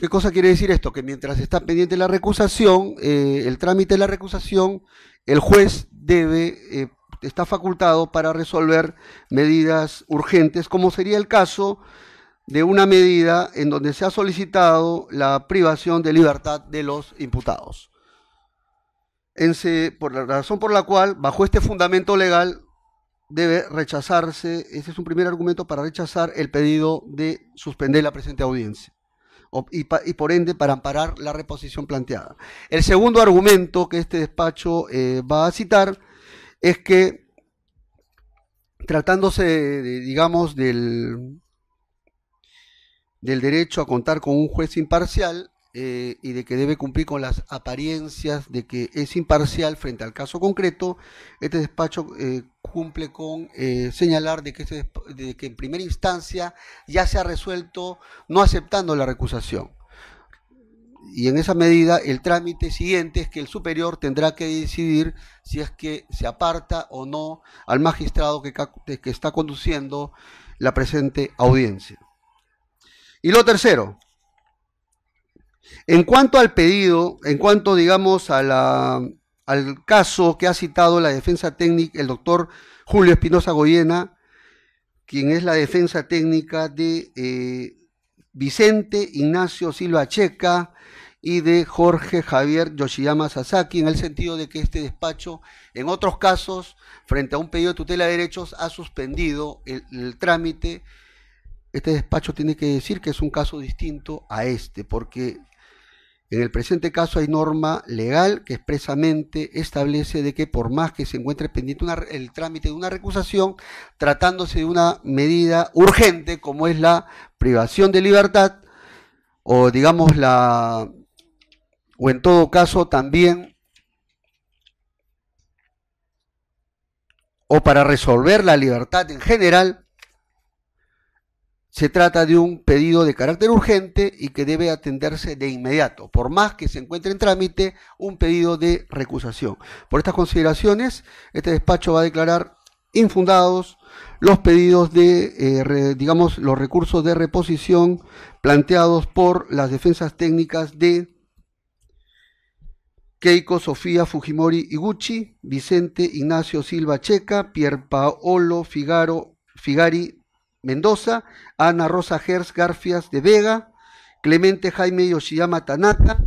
¿Qué cosa quiere decir esto? Que mientras está pendiente la recusación, eh, el trámite de la recusación, el juez debe, eh, está facultado para resolver medidas urgentes, como sería el caso de una medida en donde se ha solicitado la privación de libertad de los imputados. por la razón por la cual, bajo este fundamento legal, debe rechazarse, ese es un primer argumento para rechazar el pedido de suspender la presente audiencia y, por ende para amparar la reposición planteada. El segundo argumento que este despacho eh, va a citar es que tratándose, digamos, del, del derecho a contar con un juez imparcial eh, y de que debe cumplir con las apariencias de que es imparcial frente al caso concreto, este despacho eh, cumple con eh, señalar de que, en primera instancia ya se ha resuelto no aceptando la recusación. Y en esa medida el trámite siguiente es que el superior tendrá que decidir si es que se aparta o no al magistrado que está conduciendo la presente audiencia. Y lo tercero, en cuanto al pedido, en cuanto digamos a la al caso que ha citado la defensa técnica el doctor Julio Espinosa Goyena, quien es la defensa técnica de eh, Vicente Ignacio Silva Checa y de Jorge Javier Yoshiyama Sasaki, en el sentido de que este despacho, en otros casos, frente a un pedido de tutela de derechos, ha suspendido el trámite. Este despacho tiene que decir que es un caso distinto a este, porque en el presente caso hay norma legal que expresamente establece de que por más que se encuentre pendiente el trámite de una recusación, tratándose de una medida urgente como es la privación de libertad o digamos la o en todo caso también o para resolver la libertad en general, se trata de un pedido de carácter urgente y que debe atenderse de inmediato, por más que se encuentre en trámite un pedido de recusación. Por estas consideraciones, este despacho va a declarar infundados los pedidos de, eh, digamos, los recursos de reposición planteados por las defensas técnicas de Keiko Sofía Fujimori Iguchi, Vicente Ignacio Silva Checa, Pierpaolo Figaro, Figari Mendoza, Ana Rosa Gers Garfias de Vega, Clemente Jaime Yoshiyama Tanata,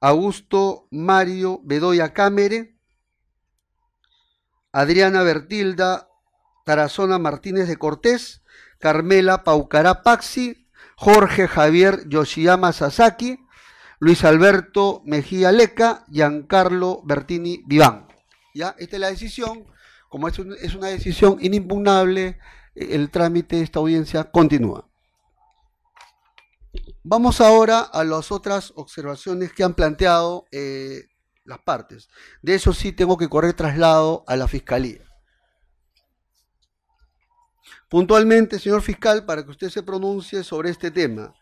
Augusto Mario Bedoya Camere Adriana Bertilda Tarazona Martínez de Cortés, Carmela Paucará Paxi, Jorge Javier Yoshiyama Sasaki, Luis Alberto Mejía Leca, Giancarlo Bertini Viván. ¿Ya? Esta es la decisión como es, una decisión inimpugnable, eh, el trámite de esta audiencia continúa. Vamos ahora a las otras observaciones que han planteado eh, las partes. De eso sí tengo que correr traslado a la fiscalía. Puntualmente, señor fiscal, para que usted se pronuncie sobre este tema,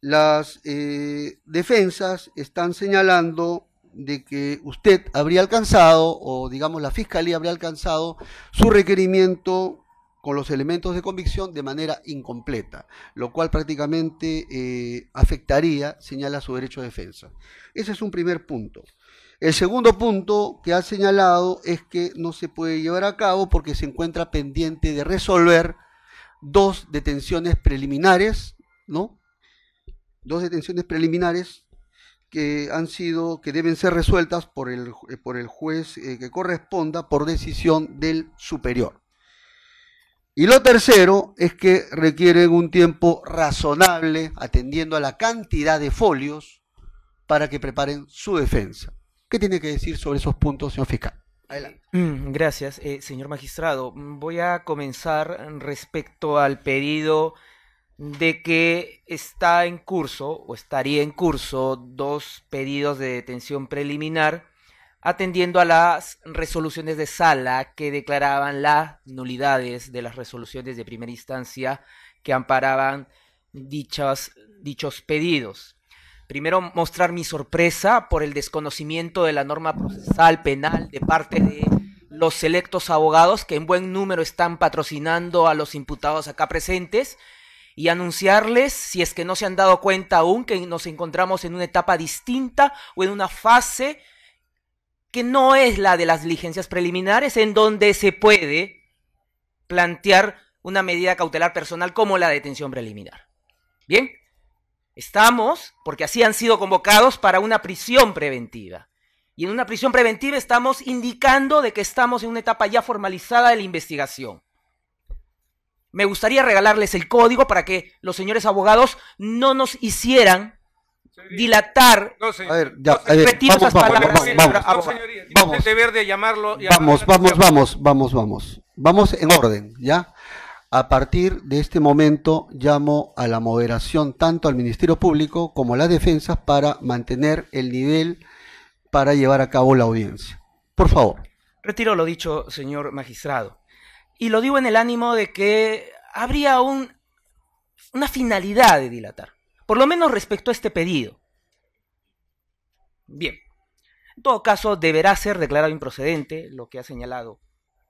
las eh, defensas están señalando de que usted habría alcanzado, o digamos la Fiscalía habría alcanzado, su requerimiento con los elementos de convicción de manera incompleta, lo cual prácticamente eh, afectaría, señala su derecho de defensa. Ese es un primer punto. El segundo punto que ha señalado es que no se puede llevar a cabo porque se encuentra pendiente de resolver dos detenciones preliminares, ¿no? Dos detenciones preliminares que han sido, que deben ser resueltas por el, eh, por el juez eh, que corresponda por decisión del superior. Y lo tercero es que requieren un tiempo razonable, atendiendo a la cantidad de folios, para que preparen su defensa. ¿Qué tiene que decir sobre esos puntos, señor fiscal? Adelante. Mm, gracias, eh, señor magistrado. Voy a comenzar respecto al pedido de que está en curso o estaría en curso dos pedidos de detención preliminar atendiendo a las resoluciones de sala que declaraban las nulidades de las resoluciones de primera instancia que amparaban dichos, pedidos. Primero, mostrar mi sorpresa por el desconocimiento de la norma procesal penal de parte de los selectos abogados que en buen número están patrocinando a los imputados acá presentes y anunciarles, si es que no se han dado cuenta aún, que nos encontramos en una etapa distinta o en una fase que no es la de las diligencias preliminares, en donde se puede plantear una medida cautelar personal como la detención preliminar. Bien, estamos, porque así han sido convocados, para una prisión preventiva. Y en una prisión preventiva estamos indicando de que estamos en una etapa ya formalizada de la investigación. Me gustaría regalarles el código para que los señores abogados no nos hicieran dilatar. A ver, ya, a ver, vamos, vamos, vamos, vamos, vamos, vamos, vamos, vamos, vamos, vamos. Vamos en orden, ¿ya? A partir de este momento llamo a la moderación tanto al Ministerio Público como a las defensas para mantener el nivel para llevar a cabo la audiencia. Por favor. Retiro lo dicho, señor magistrado. Y lo digo en el ánimo de que habría un, una finalidad de dilatar, por lo menos respecto a este pedido. Bien, en todo caso deberá ser declarado improcedente lo que ha señalado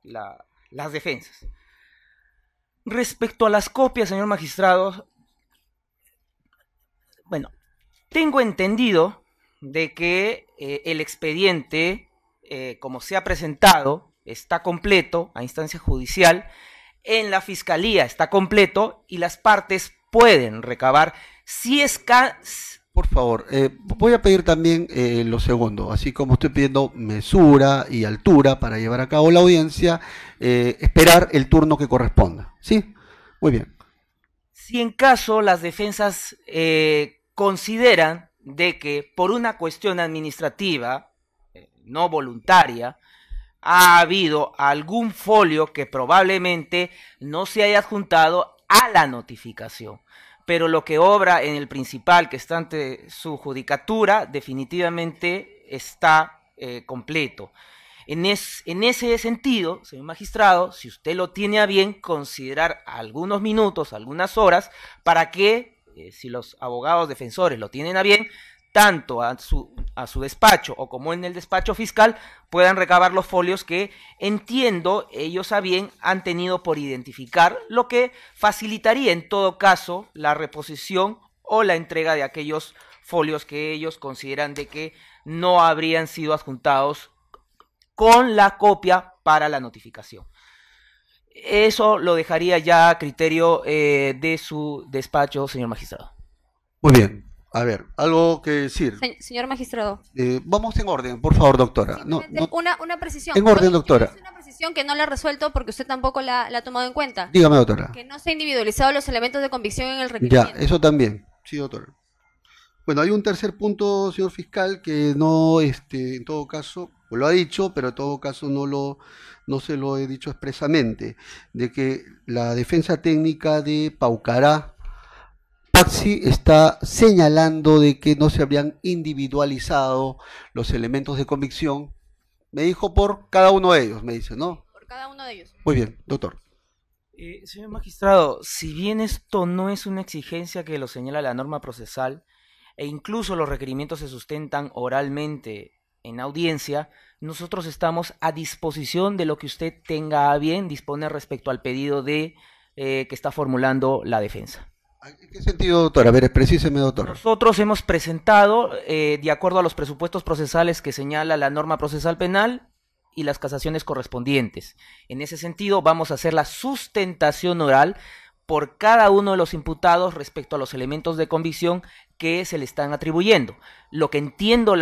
las defensas. Respecto a las copias, señor magistrado, bueno, tengo entendido de que eh, el expediente, eh, como se ha presentado, está completo a instancia judicial, en la fiscalía está completo y las partes pueden recabar si es por favor, eh, voy a pedir también eh, lo segundo, así como estoy pidiendo mesura y altura para llevar a cabo la audiencia, eh, esperar el turno que corresponda. ¿Sí? Muy bien. Si en caso las defensas consideran de que por una cuestión administrativa, no voluntaria, ha habido algún folio que probablemente no se haya adjuntado a la notificación. Pero lo que obra en el principal que está ante su judicatura definitivamente está eh, completo. En, ese sentido, señor magistrado, si usted lo tiene a bien, considerar algunos minutos, algunas horas, para que, eh, si los abogados defensores lo tienen a bien, tanto a su, a su despacho o como en el despacho fiscal puedan recabar los folios que entiendo ellos a bien han tenido por identificar, lo que facilitaría en todo caso la reposición o la entrega de aquellos folios que ellos consideran de que no habrían sido adjuntados con la copia para la notificación. Eso lo dejaría ya a criterio eh, de su despacho, señor magistrado. Muy bien, a ver, algo que decir. señor magistrado. Eh, vamos en orden, por favor, doctora. una, precisión. En orden, doctora. Una precisión que no la he resuelto porque usted tampoco la, ha tomado en cuenta. Dígame, doctora. Que no se han individualizado los elementos de convicción en el requerimiento. Ya, eso también. Sí, doctora. Bueno, hay un tercer punto, señor fiscal, que no, este, en todo caso, lo ha dicho, pero en todo caso no lo, no se lo he dicho expresamente, de que la defensa técnica de Paucará Maxi está señalando de que no se habrían individualizado los elementos de convicción. Me dijo por cada uno de ellos, me dice, ¿no? Por cada uno de ellos. Muy bien, doctor. Eh, señor magistrado, si bien esto no es una exigencia que lo señala la norma procesal, e incluso los requerimientos se sustentan oralmente en audiencia, nosotros estamos a disposición de lo que usted tenga a bien disponer respecto al pedido de eh, que está formulando la defensa. ¿En qué sentido, doctor? A ver, precíseme, doctor. Nosotros hemos presentado, eh, de acuerdo a los presupuestos procesales que señala la norma procesal penal y las casaciones correspondientes. En ese sentido, vamos a hacer la sustentación oral por cada uno de los imputados respecto a los elementos de convicción que se le están atribuyendo. Lo que entiendo de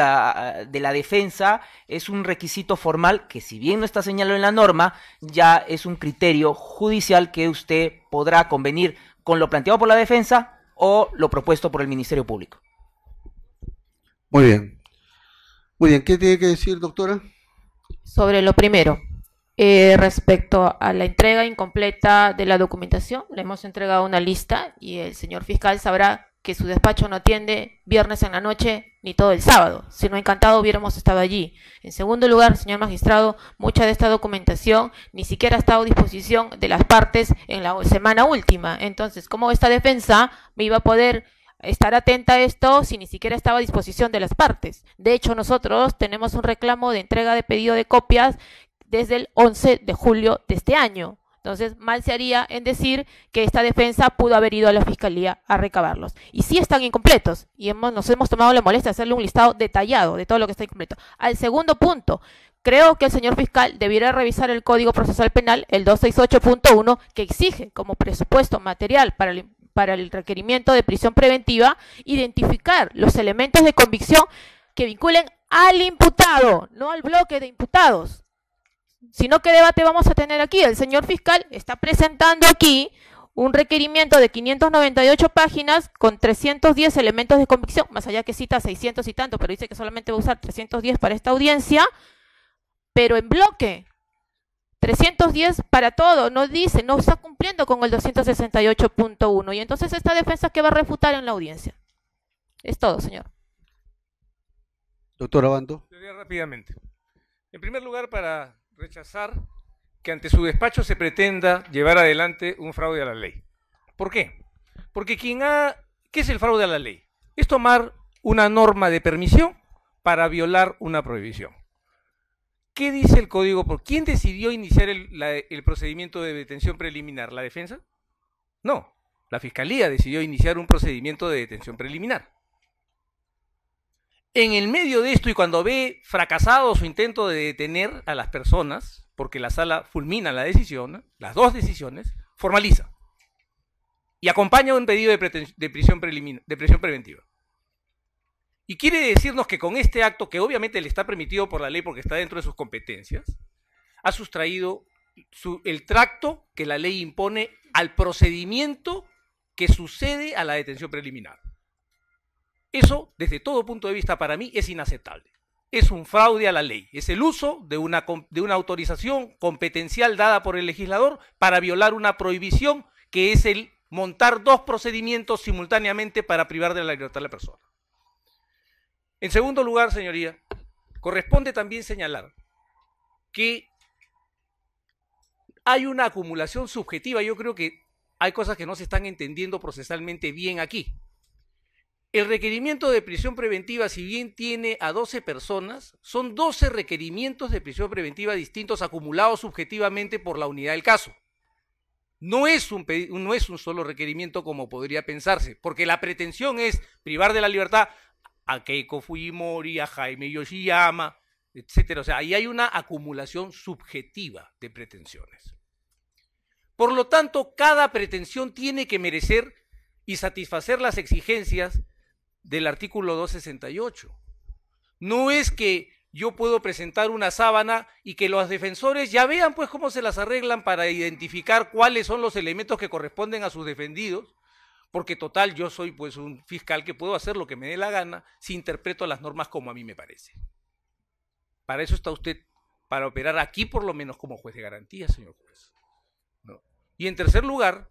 la defensa es un requisito formal que si bien no está señalado en la norma, ya es un criterio judicial que usted podrá convenir con lo planteado por la defensa o lo propuesto por el Ministerio Público. Muy bien. Muy bien, ¿qué tiene que decir, doctora? Sobre lo primero, eh, respecto a la entrega incompleta de la documentación, le hemos entregado una lista y el señor fiscal sabrá que su despacho no atiende viernes en la noche ni todo el sábado. Si no encantado hubiéramos estado allí. En segundo lugar, señor magistrado, mucha de esta documentación ni siquiera ha estado a disposición de las partes en la semana última. Entonces, ¿cómo esta defensa me iba a poder estar atenta a esto si ni siquiera estaba a disposición de las partes? De hecho, nosotros tenemos un reclamo de entrega de pedido de copias desde el 11 de julio de este año. Entonces, mal se haría en decir que esta defensa pudo haber ido a la fiscalía a recabarlos. Y sí están incompletos, y hemos, nos hemos tomado la molestia de hacerle un listado detallado de todo lo que está incompleto. Al segundo punto, creo que el señor fiscal debiera revisar el Código Procesal Penal, el 268.1, que exige como presupuesto material para para el requerimiento de prisión preventiva, identificar los elementos de convicción que vinculen al imputado, no al bloque de imputados sino qué debate vamos a tener aquí. El señor fiscal está presentando aquí un requerimiento de 598 páginas con 310 elementos de convicción, más allá que cita 600 y tanto, pero dice que solamente va a usar 310 para esta audiencia, pero en bloque. 310 para todo, no dice, no está cumpliendo con el 268.1. Y entonces esta defensa que va a refutar en la audiencia. Es todo, señor. Doctor Abanto. Rápidamente. En primer lugar, para rechazar que ante su despacho se pretenda llevar adelante un fraude a la ley. ¿Por qué? Porque quien ha... ¿Qué es el fraude a la ley? Es tomar una norma de permisión para violar una prohibición. ¿Qué dice el código? ¿Por quién decidió iniciar el, el procedimiento de detención preliminar? ¿La defensa? No, la fiscalía decidió iniciar un procedimiento de detención preliminar. En el medio de esto y cuando ve fracasado su intento de detener a las personas, porque la sala fulmina la decisión, las dos decisiones, formaliza y acompaña un pedido de, prisión, preventiva. Y quiere decirnos que con este acto, que obviamente le está permitido por la ley porque está dentro de sus competencias, ha sustraído el tracto que la ley impone al procedimiento que sucede a la detención preliminar. Eso, desde todo punto de vista, para mí es inaceptable. Es un fraude a la ley. Es el uso de una, autorización competencial dada por el legislador para violar una prohibición que es el montar dos procedimientos simultáneamente para privar de la libertad a la persona. En segundo lugar, señoría, corresponde también señalar que hay una acumulación subjetiva. Yo creo que hay cosas que no se están entendiendo procesalmente bien aquí. El requerimiento de prisión preventiva, si bien tiene a 12 personas, son 12 requerimientos de prisión preventiva distintos acumulados subjetivamente por la unidad del caso. No es, un, no es un solo requerimiento como podría pensarse, porque la pretensión es privar de la libertad a Keiko Fujimori, a Jaime Yoshiyama, etc. O sea, ahí hay una acumulación subjetiva de pretensiones. Por lo tanto, cada pretensión tiene que merecer y satisfacer las exigencias del artículo 268. No es que yo puedo presentar una sábana y que los defensores ya vean pues cómo se las arreglan para identificar cuáles son los elementos que corresponden a sus defendidos, porque total yo soy pues un fiscal que puedo hacer lo que me dé la gana si interpreto las normas como a mí me parece. Para eso está usted, para operar aquí por lo menos como juez de garantía, señor juez. ¿No? Y en tercer lugar,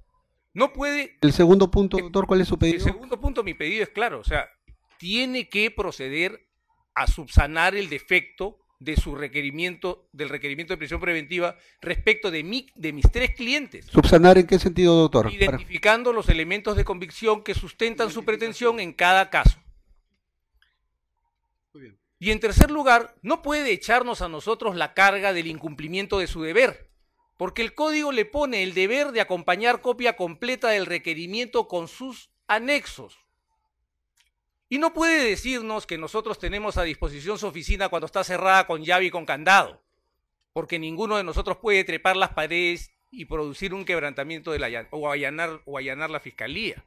no puede... El segundo punto, eh, doctor, ¿cuál es su pedido? El segundo punto, mi pedido es claro, o sea, tiene que proceder a subsanar el defecto de su requerimiento, del requerimiento de prisión preventiva respecto de, de mis tres clientes. ¿Subsanar en qué sentido, doctor? Identificando los elementos de convicción que sustentan su pretensión en cada caso. Muy bien. Y en tercer lugar, no puede echarnos a nosotros la carga del incumplimiento de su deber porque el código le pone el deber de acompañar copia completa del requerimiento con sus anexos. Y no puede decirnos que nosotros tenemos a disposición su oficina cuando está cerrada con llave y con candado, porque ninguno de nosotros puede trepar las paredes y producir un quebrantamiento de la, o allanar la fiscalía.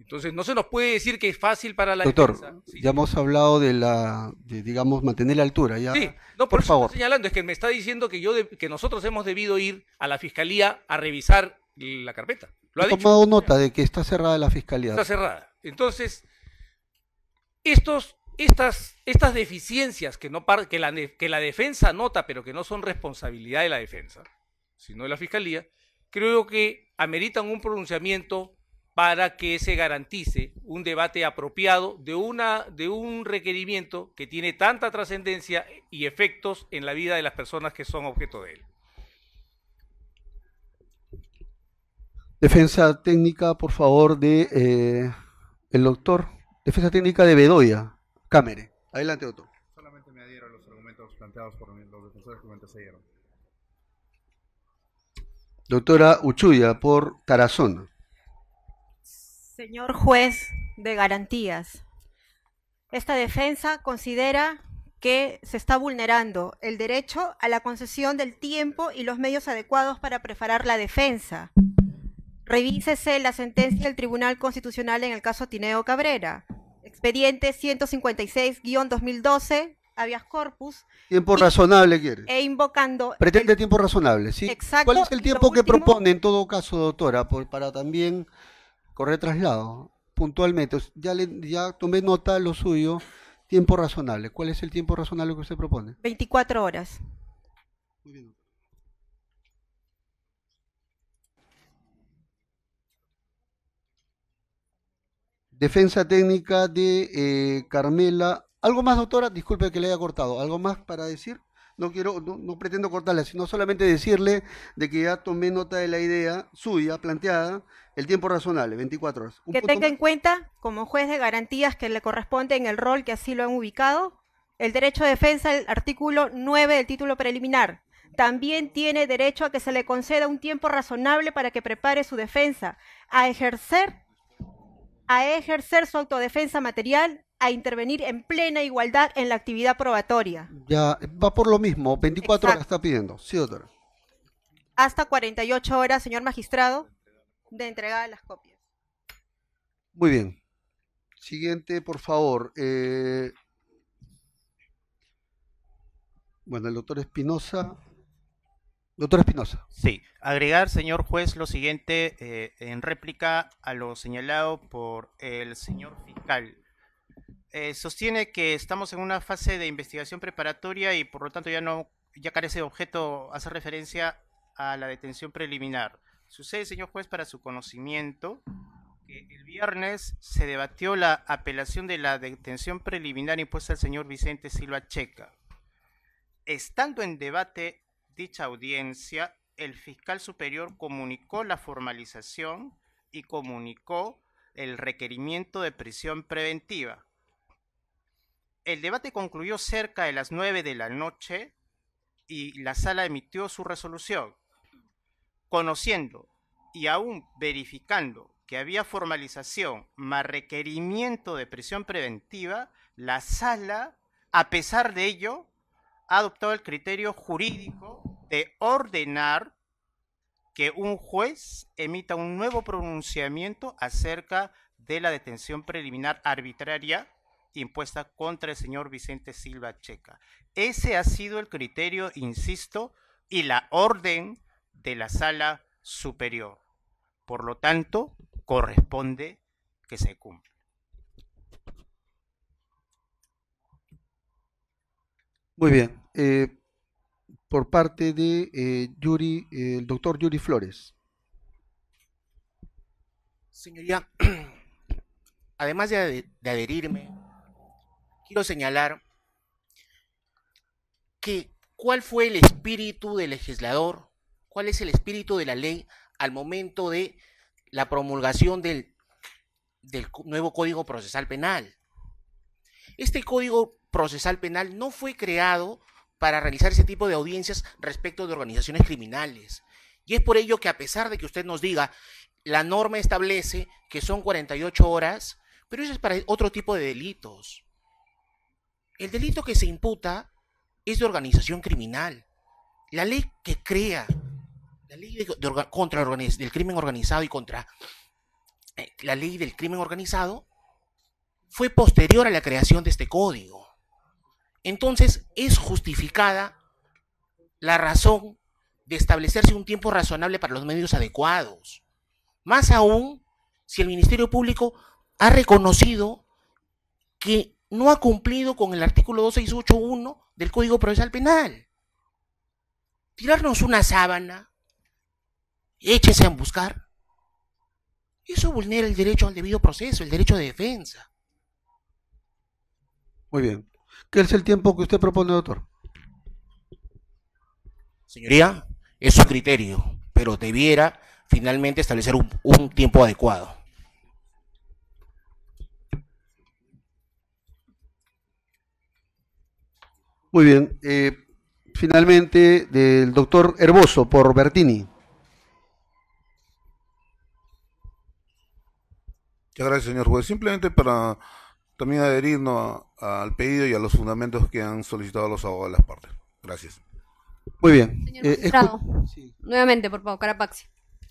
Entonces no se nos puede decir que es fácil para la defensa. ya hemos hablado de la, digamos, mantener la altura. Ya. Sí, no, por, favor. señalando, es que me está diciendo que, yo que nosotros hemos debido ir a la fiscalía a revisar la carpeta. Lo ha tomado nota de que está cerrada la fiscalía. Está cerrada. Entonces, estos, estas, estas deficiencias que, no que, la, que la defensa nota, pero que no son responsabilidad de la defensa, sino de la fiscalía, creo que ameritan un pronunciamiento para que se garantice un debate apropiado de, una, de un requerimiento que tiene tanta trascendencia y efectos en la vida de las personas que son objeto de él. Defensa técnica, por favor, de eh, el doctor. Defensa técnica de Bedoya, Camere. Adelante, doctor. Solamente me adhiero a los argumentos planteados por los defensores que me antecedieron. Doctora Uchuya, por Tarazona. Señor juez de garantías, esta defensa considera que se está vulnerando el derecho a la concesión del tiempo y los medios adecuados para preparar la defensa. Revísese la sentencia del Tribunal Constitucional en el caso Tineo Cabrera, expediente 156-2012, habeas corpus. Tiempo razonable quiere. E invocando. Pretende tiempo razonable, sí. Exacto. ¿Cuál es el tiempo que propone en todo caso, doctora, para también correr traslado, puntualmente, ya, le, ya tomé nota lo suyo, tiempo razonable. ¿Cuál es el tiempo razonable que usted propone? 24 horas. Defensa técnica de eh, Carmela. ¿Algo más, doctora? Disculpe que le haya cortado. ¿Algo más para decir? no quiero, no, pretendo cortarle, sino solamente decirle de que ya tomé nota de la idea suya, planteada, el tiempo razonable, 24 horas. que tenga en cuenta, como juez de garantías que le corresponde en el rol que así lo han ubicado, el derecho de defensa, del artículo 9 del título preliminar, también tiene derecho a que se le conceda un tiempo razonable para que prepare su defensa, a ejercer, a ejercer su autodefensa material a intervenir en plena igualdad en la actividad probatoria. Ya, va por lo mismo, 24 horas está pidiendo, sí, doctor. Hasta 48 horas, señor magistrado, de entregada de las copias. Muy bien. Siguiente, por favor. Eh, bueno, el doctor Espinosa. Doctor Espinosa. Sí, agregar, señor juez, lo siguiente eh, en réplica a lo señalado por el señor fiscal eh, sostiene que estamos en una fase de investigación preparatoria y por lo tanto ya no ya carece de objeto hacer referencia a la detención preliminar. Sucede, señor juez, para su conocimiento que el viernes se debatió la apelación de la detención preliminar impuesta al señor Vicente Silva Checa. Estando en debate dicha audiencia, el fiscal superior comunicó la formalización y comunicó el requerimiento de prisión preventiva el debate concluyó cerca de las nueve de la noche y la sala emitió su resolución, conociendo y aún verificando que había formalización más requerimiento de prisión preventiva, la sala, a pesar de ello, ha adoptado el criterio jurídico de ordenar que un juez emita un nuevo pronunciamiento acerca de la detención preliminar arbitraria impuesta contra el señor Vicente Silva Checa. Ese ha sido el criterio, insisto, y la orden de la sala superior. Por lo tanto, corresponde que se cumpla. Muy bien. Eh, por parte de eh, Yuri, el doctor Yuri Flores. Señoría, además de adherirme quiero señalar que cuál fue el espíritu del legislador, cuál es el espíritu de la ley al momento de la promulgación del, del nuevo Código Procesal Penal. Este Código Procesal Penal no fue creado para realizar ese tipo de audiencias respecto de organizaciones criminales. Y es por ello que a pesar de que usted nos diga, la norma establece que son 48 horas, pero eso es para otro tipo de delitos. El delito que se imputa es de organización criminal. La ley que crea la ley contra el crimen organizado y contra eh, la ley del crimen organizado fue posterior a la creación de este código. Entonces es justificada la razón de establecerse un tiempo razonable para los medios adecuados. Más aún si el Ministerio Público ha reconocido que no ha cumplido con el artículo 2681 del Código Procesal Penal. Tirarnos una sábana, échese a buscar. Eso vulnera el derecho al debido proceso, el derecho de defensa. Muy bien. ¿Qué es el tiempo que usted propone, doctor? Señoría, es su criterio, pero debiera finalmente establecer un tiempo adecuado. Muy bien. Eh, finalmente, del doctor Herboso por Bertini. Muchas gracias, señor juez. Simplemente para también adherirnos al pedido y a los fundamentos que han solicitado los abogados de las partes. Gracias. Muy bien. Señor eh, magistrado, nuevamente, por favor, Carapaxi.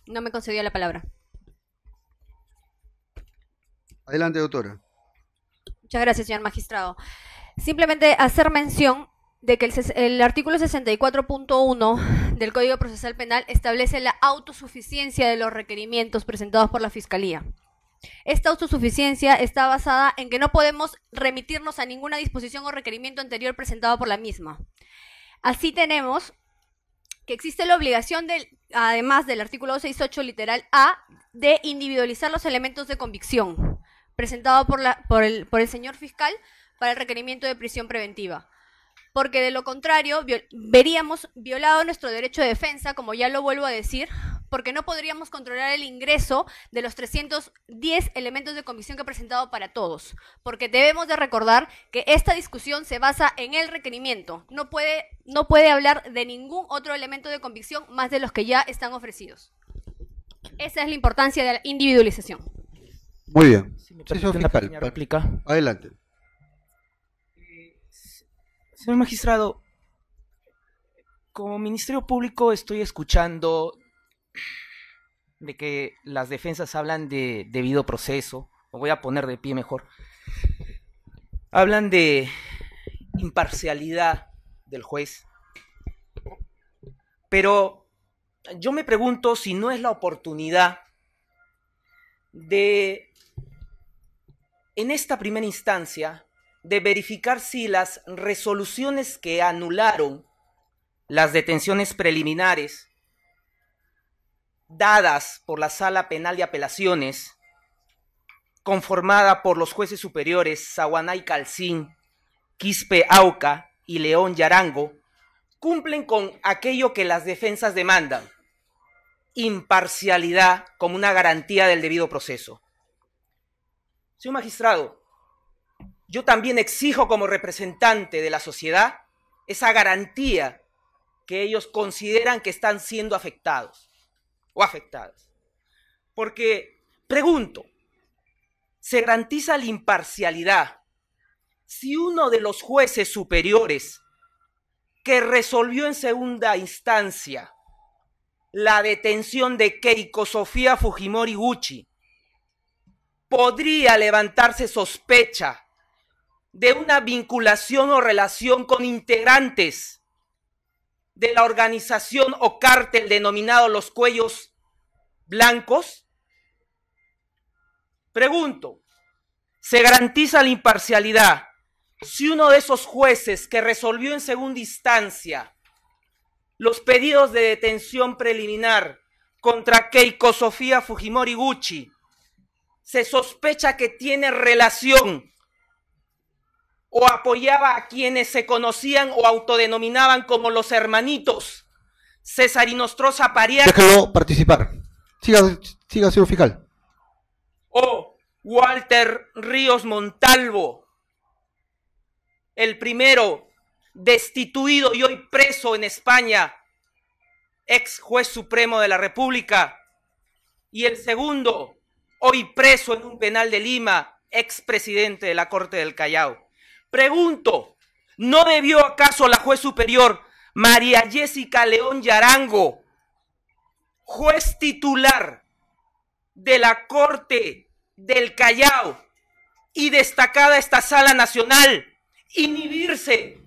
No me concedió la palabra. Adelante, doctora. Muchas gracias, señor magistrado. Simplemente hacer mención de que el, artículo 64.1 del Código Procesal Penal establece la autosuficiencia de los requerimientos presentados por la Fiscalía. Esta autosuficiencia está basada en que no podemos remitirnos a ninguna disposición o requerimiento anterior presentado por la misma. Así tenemos que existe la obligación, del, además del artículo 268 literal A, de individualizar los elementos de convicción presentado por, el, por el señor fiscal para el requerimiento de prisión preventiva. Porque de lo contrario, veríamos violado nuestro derecho de defensa, como ya lo vuelvo a decir, porque no podríamos controlar el ingreso de los 310 elementos de convicción que he presentado para todos, porque debemos de recordar que esta discusión se basa en el requerimiento, no puede, no puede hablar de ningún otro elemento de convicción más de los que ya están ofrecidos. Esa es la importancia de la individualización. Muy bien. ¿Eso Adelante. Señor magistrado, como Ministerio Público estoy escuchando de que las defensas hablan de debido proceso, lo voy a poner de pie mejor, hablan de imparcialidad del juez, pero yo me pregunto si no es la oportunidad de, en esta primera instancia, de verificar si las resoluciones que anularon las detenciones preliminares dadas por la Sala Penal de Apelaciones, conformada por los jueces superiores Sawanay Calcín, Quispe Auca y León Yarango, cumplen con aquello que las defensas demandan, imparcialidad como una garantía del debido proceso. Señor magistrado, yo también exijo como representante de la sociedad esa garantía que ellos consideran que están siendo afectados o afectadas. Porque, pregunto, ¿se garantiza la imparcialidad si uno de los jueces superiores que resolvió en segunda instancia la detención de Keiko Sofía Fujimori Gucci podría levantarse sospecha de una vinculación o relación con integrantes de la organización o cártel denominado los cuellos blancos? Pregunto, ¿se garantiza la imparcialidad si uno de esos jueces que resolvió en segunda instancia los pedidos de detención preliminar contra Keiko Sofía Fujimori Gucci se sospecha que tiene relación o apoyaba a quienes se conocían o autodenominaban como los hermanitos. César Inostroza Parián. Déjalo participar. Siga, siga, señor fiscal. O Walter Ríos Montalvo, el primero destituido y hoy preso en España, ex juez supremo de la República, y el segundo, hoy preso en un penal de Lima, ex presidente de la Corte del Callao. Pregunto, ¿no debió acaso la juez superior María Jessica León Yarango, juez titular de la Corte del Callao y destacada esta sala nacional, inhibirse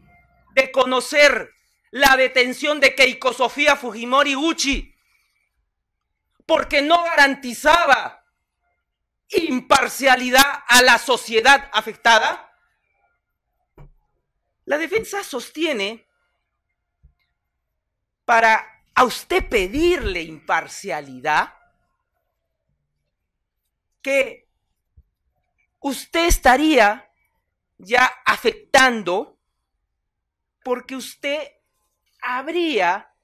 de conocer la detención de Keiko Sofía Fujimori Uchi, porque no garantizaba imparcialidad a la sociedad afectada? La defensa sostiene para a usted pedirle imparcialidad que usted estaría ya afectando porque usted habría,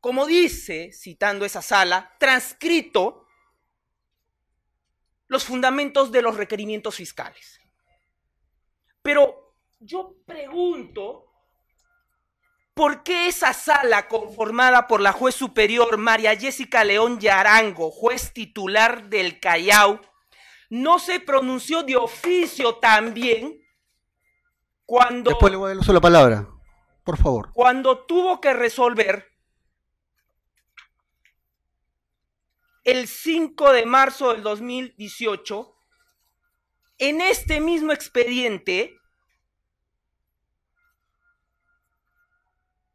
como dice, citando esa sala, transcrito los fundamentos de los requerimientos fiscales. Pero yo pregunto, ¿por qué esa sala conformada por la juez superior María Jessica León Yarango, juez titular del Callao, no se pronunció de oficio también cuando... Después le voy a la palabra, por favor. Cuando tuvo que resolver el 5 de marzo del 2018, en este mismo expediente,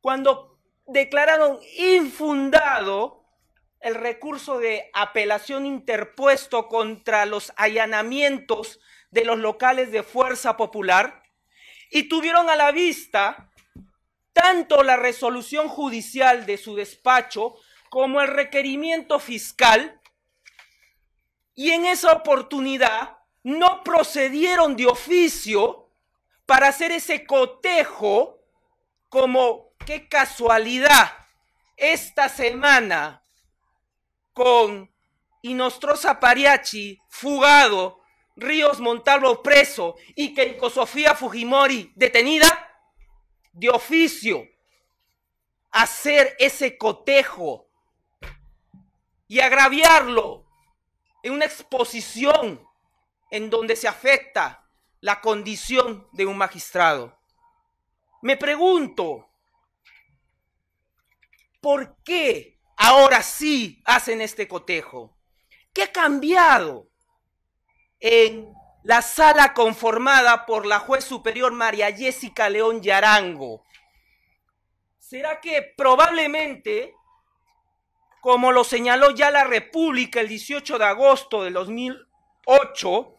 cuando declararon infundado el recurso de apelación interpuesto contra los allanamientos de los locales de Fuerza Popular y tuvieron a la vista tanto la resolución judicial de su despacho como el requerimiento fiscal y en esa oportunidad no procedieron de oficio para hacer ese cotejo como qué casualidad, esta semana con Inostrosa Pariachi fugado, Ríos Montalvo preso y Keiko Sofía Fujimori detenida, de oficio, hacer ese cotejo y agraviarlo en una exposición en donde se afecta la condición de un magistrado. Me pregunto, ¿Por qué ahora sí hacen este cotejo? ¿Qué ha cambiado en la sala conformada por la juez superior María Jessica León Yarango? ¿Será que probablemente, como lo señaló ya la República el 18 de agosto de 2008,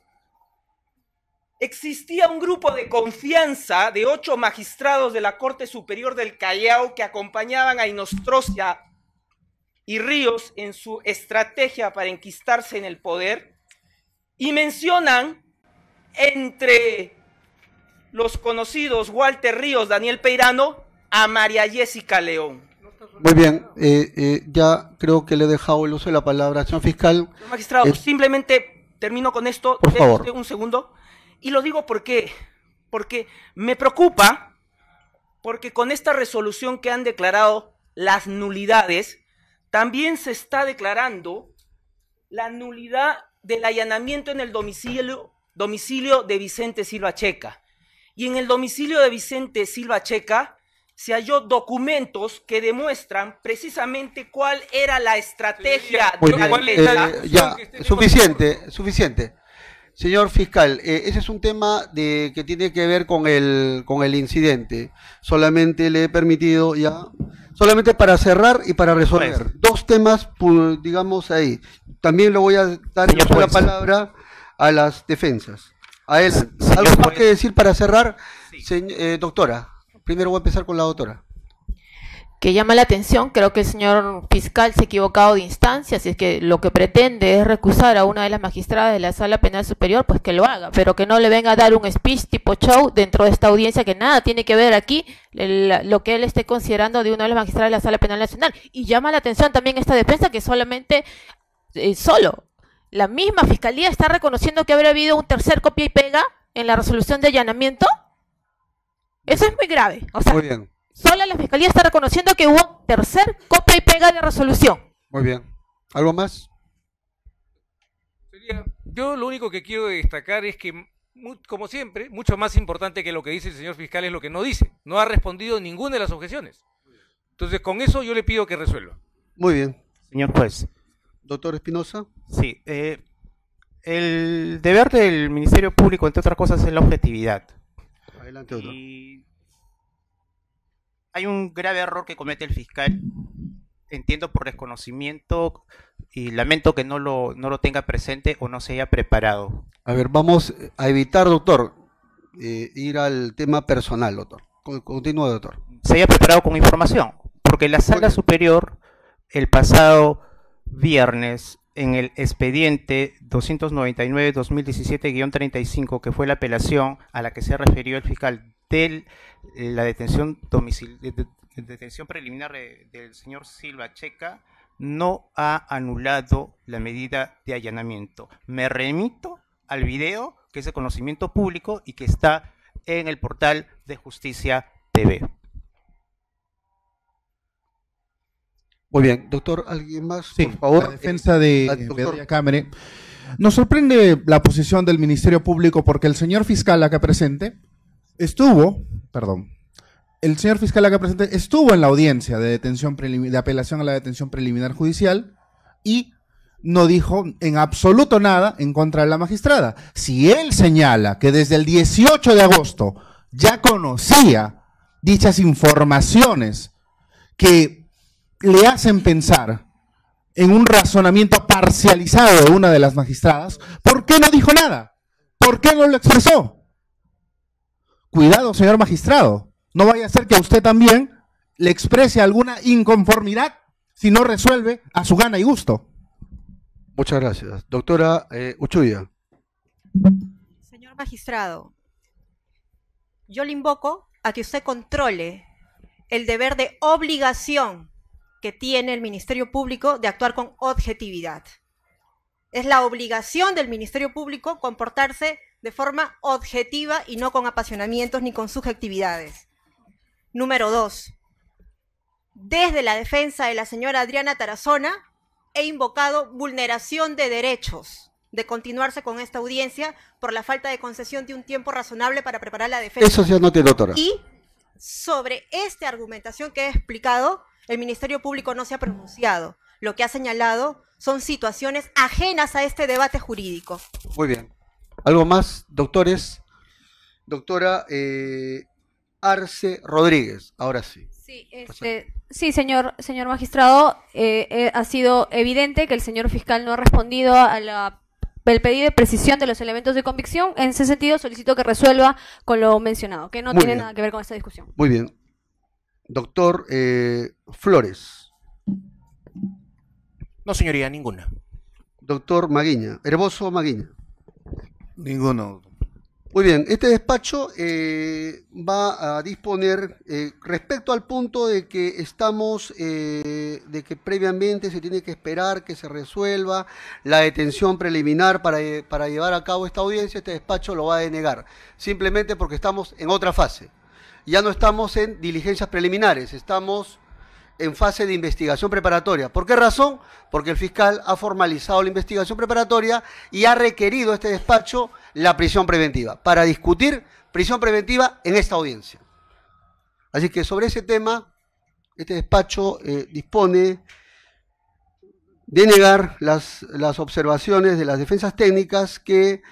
existía un grupo de confianza de ocho magistrados de la Corte Superior del Callao que acompañaban a Inostrosia y Ríos en su estrategia para enquistarse en el poder y mencionan entre los conocidos Walter Ríos, Daniel Peirano, a María Jessica León. Muy bien, eh, eh, ya creo que le he dejado el uso de la palabra, señor fiscal. Magistrado, eh, simplemente termino con esto. Por favor. Un segundo. Y lo digo porque, porque me preocupa, porque con esta resolución que han declarado las nulidades, también se está declarando la nulidad del allanamiento en el domicilio, domicilio de Vicente Silva Checa. Y en el domicilio de Vicente Silva Checa se halló documentos que demuestran precisamente cuál era la estrategia. de la eh, ya, suficiente, suficiente. Señor fiscal, eh, ese es un tema de, que tiene que ver con el, con el incidente. Solamente le he permitido ya, solamente para cerrar y para resolver. Pues. Dos temas, digamos, ahí. También le voy a dar la palabra a las defensas. A él. ¿Algo más que decir para cerrar, eh, doctora? Primero voy a empezar con la doctora que llama la atención. Creo que el señor fiscal se ha equivocado de instancia, si es que lo que pretende es recusar a una de las magistradas de la Sala Penal Superior, pues que lo haga, pero que no le venga a dar un speech tipo show dentro de esta audiencia que nada tiene que ver aquí lo que él esté considerando de una de las magistradas de la Sala Penal Nacional. Y llama la atención también esta defensa que solamente, eh, solo, la misma fiscalía está reconociendo que habrá habido un tercer copia y pega en la resolución de allanamiento. Eso es muy grave. muy bien. Solo la Fiscalía está reconociendo que hubo tercer copia y pega de resolución. Muy bien. ¿Algo más? Yo lo único que quiero destacar es que, como siempre, mucho más importante que lo que dice el señor fiscal es lo que no dice. No ha respondido ninguna de las objeciones. Entonces, con eso yo le pido que resuelva. Muy bien. Señor juez. Doctor Espinosa. Sí. Eh, el deber del Ministerio Público, entre otras cosas, es la objetividad. Adelante, doctor hay un grave error que comete el fiscal, entiendo por desconocimiento y lamento que no lo, no lo tenga presente o no se haya preparado. A ver, vamos a evitar, doctor, eh, ir al tema personal, doctor. Continúa, doctor. Se haya preparado con información, porque la sala superior el pasado viernes en el expediente 299-2017-35, que fue la apelación a la que se refirió el fiscal de la detención, detención preliminar del señor Silva Checa no ha anulado la medida de allanamiento. Me remito al video que es de conocimiento público y que está en el portal de Justicia TV. Muy bien, doctor, ¿alguien más? Sí, por favor. defensa de, eh, Cámara. Nos sorprende la posición del Ministerio Público porque el señor fiscal acá presente estuvo, perdón, el señor fiscal acá presente estuvo en la audiencia de, detención de apelación a la detención preliminar judicial y no dijo en absoluto nada en contra de la magistrada. Si él señala que desde el 18 de agosto ya conocía dichas informaciones que le hacen pensar en un razonamiento parcializado de una de las magistradas, ¿por qué no dijo nada? ¿Por qué no lo expresó? Cuidado, señor magistrado. No vaya a ser que a usted también le exprese alguna inconformidad si no resuelve a su gana y gusto. Muchas gracias. Doctora eh, Uchuya. Señor magistrado, yo le invoco a que usted controle el deber de obligación que tiene el Ministerio Público de actuar con objetividad. Es la obligación del Ministerio Público comportarse de forma objetiva y no con apasionamientos ni con subjetividades. Número dos, desde la defensa de la señora Adriana Tarazona he invocado vulneración de derechos de continuarse con esta audiencia por la falta de concesión de un tiempo razonable para preparar la defensa. Eso se anote, doctora. Y sobre esta argumentación que he explicado, el Ministerio Público no se ha pronunciado. Lo que ha señalado son situaciones ajenas a este debate jurídico. Muy bien. ¿Algo más, doctores? Doctora eh, Arce Rodríguez, ahora sí. Sí, este, señor, señor magistrado, eh, eh, ha sido evidente que el señor fiscal no ha respondido al pedido de precisión de los elementos de convicción. En ese sentido, solicito que resuelva con lo mencionado, que no tiene nada que ver con esta discusión. Muy bien. Doctor Flores. No, señoría, ninguna. Doctor Maguiña. Herboso Maguiña. Ninguno. Muy bien, este despacho eh, va a disponer eh, respecto al punto de que estamos, eh, de que previamente se tiene que esperar que se resuelva la detención preliminar para llevar a cabo esta audiencia, este despacho lo va a denegar, simplemente porque estamos en otra fase. Ya no estamos en diligencias preliminares, estamos en fase de investigación preparatoria. ¿Por qué razón? Porque el fiscal ha formalizado la investigación preparatoria y ha requerido este despacho la prisión preventiva para discutir prisión preventiva en esta audiencia. Así que sobre ese tema, este despacho eh, dispone de negar las, las observaciones de las defensas técnicas que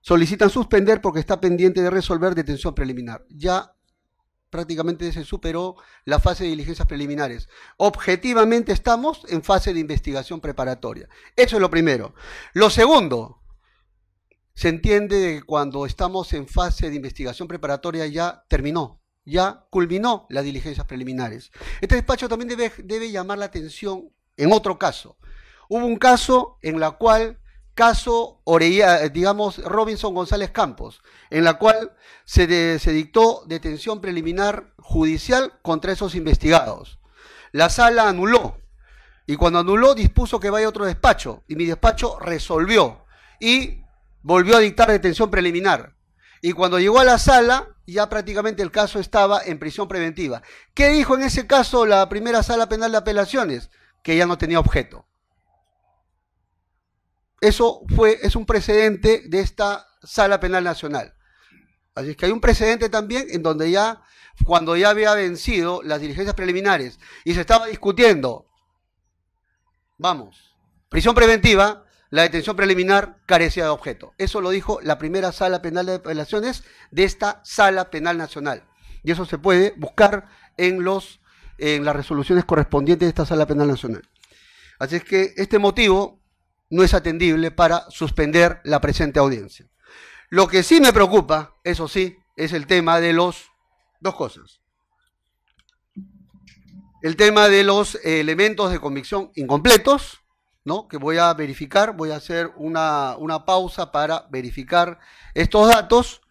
solicitan suspender porque está pendiente de resolver detención preliminar. Ya prácticamente se superó la fase de diligencias preliminares. Objetivamente estamos en fase de investigación preparatoria. Eso es lo primero. Lo segundo, se entiende que cuando estamos en fase de investigación preparatoria ya terminó, ya culminó las diligencias preliminares. Este despacho también debe, llamar la atención en otro caso. Hubo un caso en la cual caso eh, digamos Robinson González Campos, en la cual se, se, dictó detención preliminar judicial contra esos investigados. La sala anuló y cuando anuló dispuso que vaya otro despacho y mi despacho resolvió y volvió a dictar detención preliminar. Y cuando llegó a la sala, ya prácticamente el caso estaba en prisión preventiva. ¿Qué dijo en ese caso la primera sala penal de apelaciones? Que ya no tenía objeto. Eso fue, es un precedente de esta Sala Penal Nacional. Así es que hay un precedente también en donde ya, cuando ya había vencido las diligencias preliminares y se estaba discutiendo, vamos, prisión preventiva, la detención preliminar carecía de objeto. Eso lo dijo la primera Sala Penal de Apelaciones de esta Sala Penal Nacional. Y eso se puede buscar en, los, en las resoluciones correspondientes de esta Sala Penal Nacional. Así es que este motivo no es atendible para suspender la presente audiencia. Lo que sí me preocupa, eso sí, es el tema de los dos cosas. El tema de los eh, elementos de convicción incompletos, ¿no? que voy a verificar, voy a hacer una, una pausa para verificar estos datos.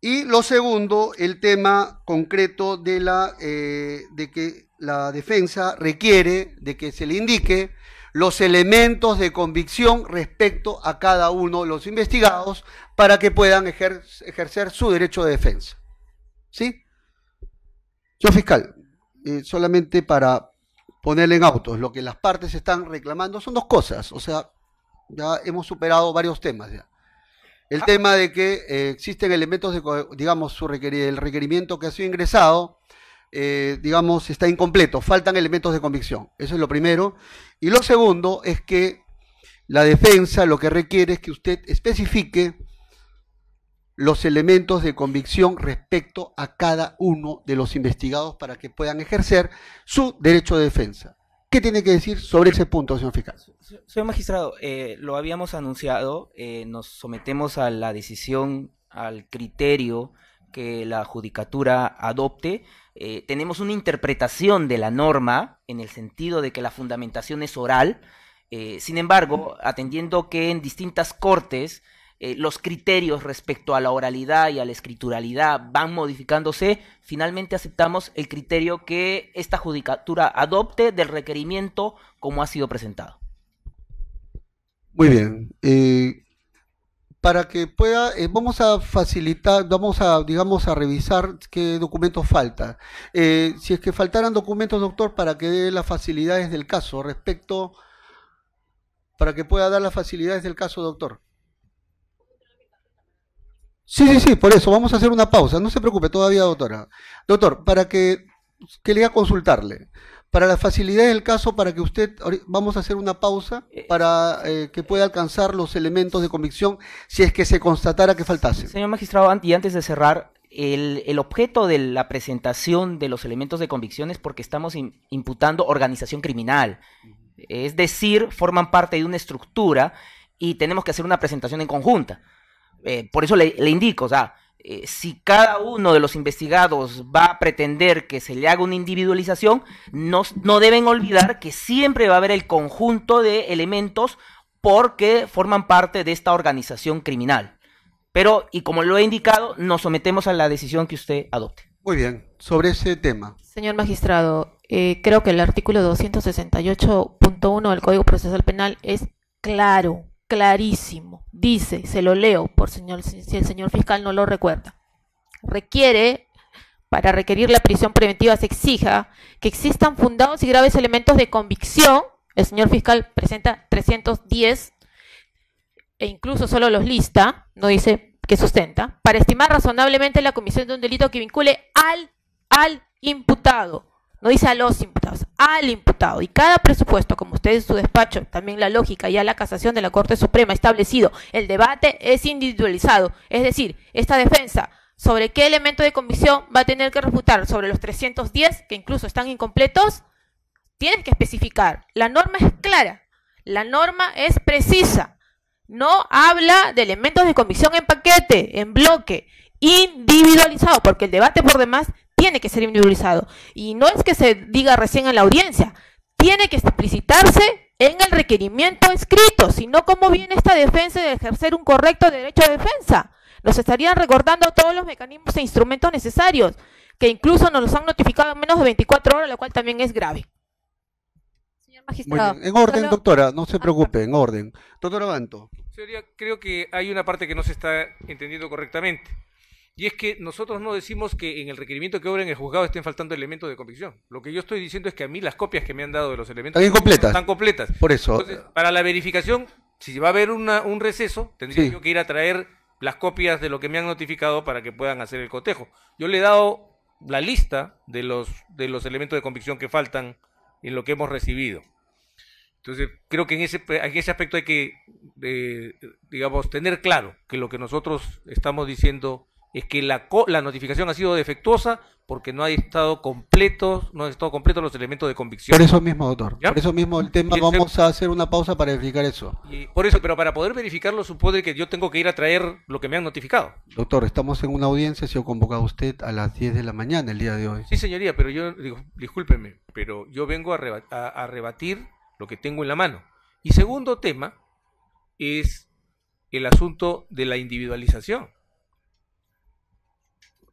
Y lo segundo, el tema concreto de, la, eh, de que la defensa requiere de que se le indique los elementos de convicción respecto a cada uno de los investigados para que puedan ejercer su derecho de defensa. ¿Sí? Yo, fiscal, eh, solamente para ponerle en autos, lo que las partes están reclamando son dos cosas, o sea, ya hemos superado varios temas ya. El ah. tema de que eh, existen elementos de, digamos, su el requerimiento que ha sido ingresado, eh, digamos, está incompleto, faltan elementos de convicción. Eso es lo primero. Y lo segundo es que la defensa lo que requiere es que usted especifique los elementos de convicción respecto a cada uno de los investigados para que puedan ejercer su derecho de defensa. ¿Qué tiene que decir sobre ese punto, señor fiscal? Señor magistrado, eh, lo habíamos anunciado, eh, nos sometemos a la decisión, al criterio que la judicatura adopte. Eh, tenemos una interpretación de la norma en el sentido de que la fundamentación es oral. Eh, sin embargo, atendiendo que en distintas cortes eh, los criterios respecto a la oralidad y a la escrituralidad van modificándose, finalmente aceptamos el criterio que esta judicatura adopte del requerimiento como ha sido presentado. Muy bien para que pueda, eh, vamos a facilitar, vamos a, digamos, a revisar qué documentos falta. Eh, si es que faltaran documentos, doctor, para que dé las facilidades del caso respecto, para que pueda dar las facilidades del caso, doctor. Sí, sí, sí, por eso, vamos a hacer una pausa, no se preocupe todavía, doctora. Doctor, para que quería consultarle. Para la facilidad del caso, para que usted, vamos a hacer una pausa eh, para eh, que pueda alcanzar los elementos de convicción si es que se constatara que faltase. Señor magistrado, y antes de cerrar, el, objeto de la presentación de los elementos de convicción es porque estamos imputando organización criminal. Es decir, forman parte de una estructura y tenemos que hacer una presentación en conjunta. Eh, por eso le, le indico, o sea, eh, si cada uno de los investigados va a pretender que se le haga una individualización, no, no deben olvidar que siempre va a haber el conjunto de elementos porque forman parte de esta organización criminal. Pero, y como lo he indicado, nos sometemos a la decisión que usted adopte. Muy bien, sobre ese tema. Señor magistrado, eh, creo que el artículo 268.1 del Código Procesal Penal es claro clarísimo. Dice, se lo leo, por señor, si el señor fiscal no lo recuerda. Requiere, para requerir la prisión preventiva se exija que existan fundados y graves elementos de convicción. El señor fiscal presenta 310 e incluso solo los lista, no dice que sustenta, para estimar razonablemente la comisión de un delito que vincule al, al imputado no dice a los imputados, al imputado. Y cada presupuesto, como usted en su despacho, también la lógica y a la casación de la Corte Suprema establecido, el debate es individualizado. Es decir, esta defensa sobre qué elemento de convicción va a tener que refutar sobre los 310, que incluso están incompletos, tienen que especificar. La norma es clara, la norma es precisa. No habla de elementos de convicción en paquete, en bloque, individualizado, porque el debate por demás tiene que ser individualizado. Y no es que se diga recién en la audiencia, tiene que explicitarse en el requerimiento escrito, sino cómo viene esta defensa de ejercer un correcto derecho de defensa. Nos estarían recordando todos los mecanismos e instrumentos necesarios, que incluso nos los han notificado en menos de 24 horas, lo cual también es grave. Señor magistrado. en orden, doctora, no se ah, preocupe, en orden. Doctora Banto. Señoría, creo que hay una parte que no se está entendiendo correctamente. Y es que nosotros no decimos que en el requerimiento que obra en el juzgado estén faltando elementos de convicción. Lo que yo estoy diciendo es que a mí las copias que me han dado de los elementos están completas. Están completas. Por eso. para la verificación, si va a haber un receso, tendría yo que ir a traer las copias de lo que me han notificado para que puedan hacer el cotejo. Yo le he dado la lista de los, de los elementos de convicción que faltan en lo que hemos recibido. Entonces, creo que en ese, ese aspecto hay que, eh, digamos, tener claro que lo que nosotros estamos diciendo es que la, notificación ha sido defectuosa porque no ha estado completos, no han estado completos los elementos de convicción. Por eso mismo, doctor. Por eso mismo el tema, vamos a hacer una pausa para verificar eso. Y por eso, pero para poder verificarlo supone que yo tengo que ir a traer lo que me han notificado. Doctor, estamos en una audiencia, se ha convocado usted a las 10 de la mañana el día de hoy. Sí, señoría, pero yo, digo, discúlpeme, pero yo vengo a rebatir lo que tengo en la mano. Y segundo tema es el asunto de la individualización.